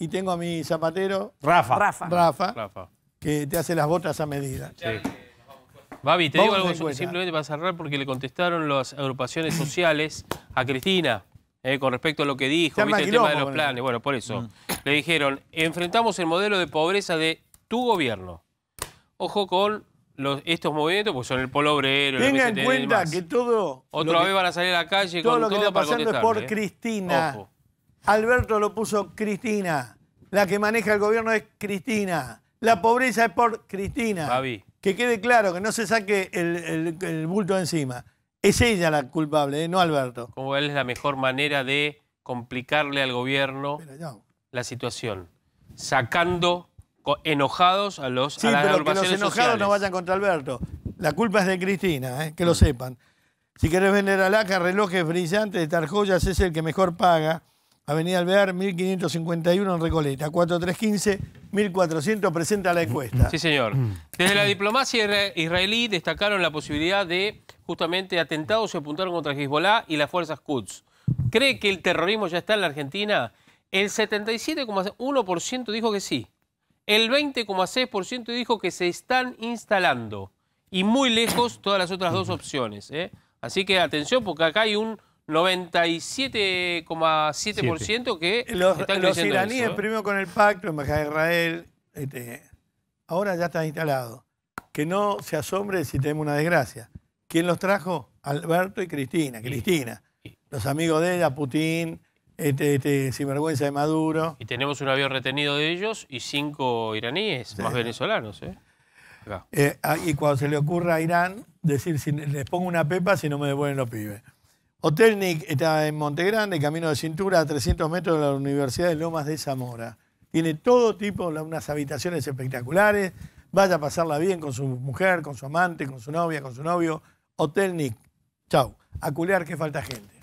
Y tengo a mi zapatero. Rafa. Rafa. Rafa. Que te hace las botas a medida. Sí. Babi, te digo algo simplemente para cerrar porque le contestaron las agrupaciones sociales a Cristina eh, con respecto a lo que dijo, viste el tema de los planes. Bueno, por eso. Mm. Le dijeron, enfrentamos el modelo de pobreza de tu gobierno. Ojo con estos movimientos, porque son el polo obrero. Tenga en cuenta que todo... Otra vez van a salir a la calle con lo que está pasando es por ¿eh? Cristina. Alberto lo puso Cristina. La que maneja el gobierno es Cristina. La pobreza es por Cristina. Que quede claro, que no se saque el, bulto encima. Es ella la culpable, ¿eh? no Alberto. Como es la mejor manera de complicarle al gobierno la situación. Sacando enojados a los a las pero que los enojados no vayan contra Alberto. La culpa es de Cristina, ¿eh? que lo sepan. Si querés vender laca relojes brillantes, Tarjoyas es el que mejor paga. Avenida Alvear, 1551 en Recoleta, 4315. 1400 presenta la encuesta. Sí, señor. Desde la diplomacia israelí destacaron la posibilidad de justamente atentados se apuntaron contra Hezbollah y las fuerzas Quds. ¿Cree que el terrorismo ya está en la Argentina? El 77,1% dijo que sí. El 20,6% dijo que se están instalando. Y muy lejos todas las otras dos opciones. ¿eh? Así que atención, porque acá hay un 97,7% que los, los iraníes ¿eh? primero con el pacto, embajada de Israel, este, ahora ya está instalado. Que no se asombre si tenemos una desgracia. ¿Quién los trajo? Alberto y Cristina. Cristina. Los amigos de ella, Putin, este, este, sinvergüenza de Maduro. Y tenemos un avión retenido de ellos y cinco iraníes, más venezolanos. ¿eh? Eh, ah, y cuando se le ocurra a Irán decir, si les pongo una pepa si no me devuelven los pibes. Hotel Nick está en Montegrande, camino de cintura, a 300 metros de la Universidad de Lomas de Zamora. Tiene todo tipo, unas habitaciones espectaculares. Vaya a pasarla bien con su mujer, con su amante, con su novia, con su novio. Hotel Nick. Chau. A culear que falta gente.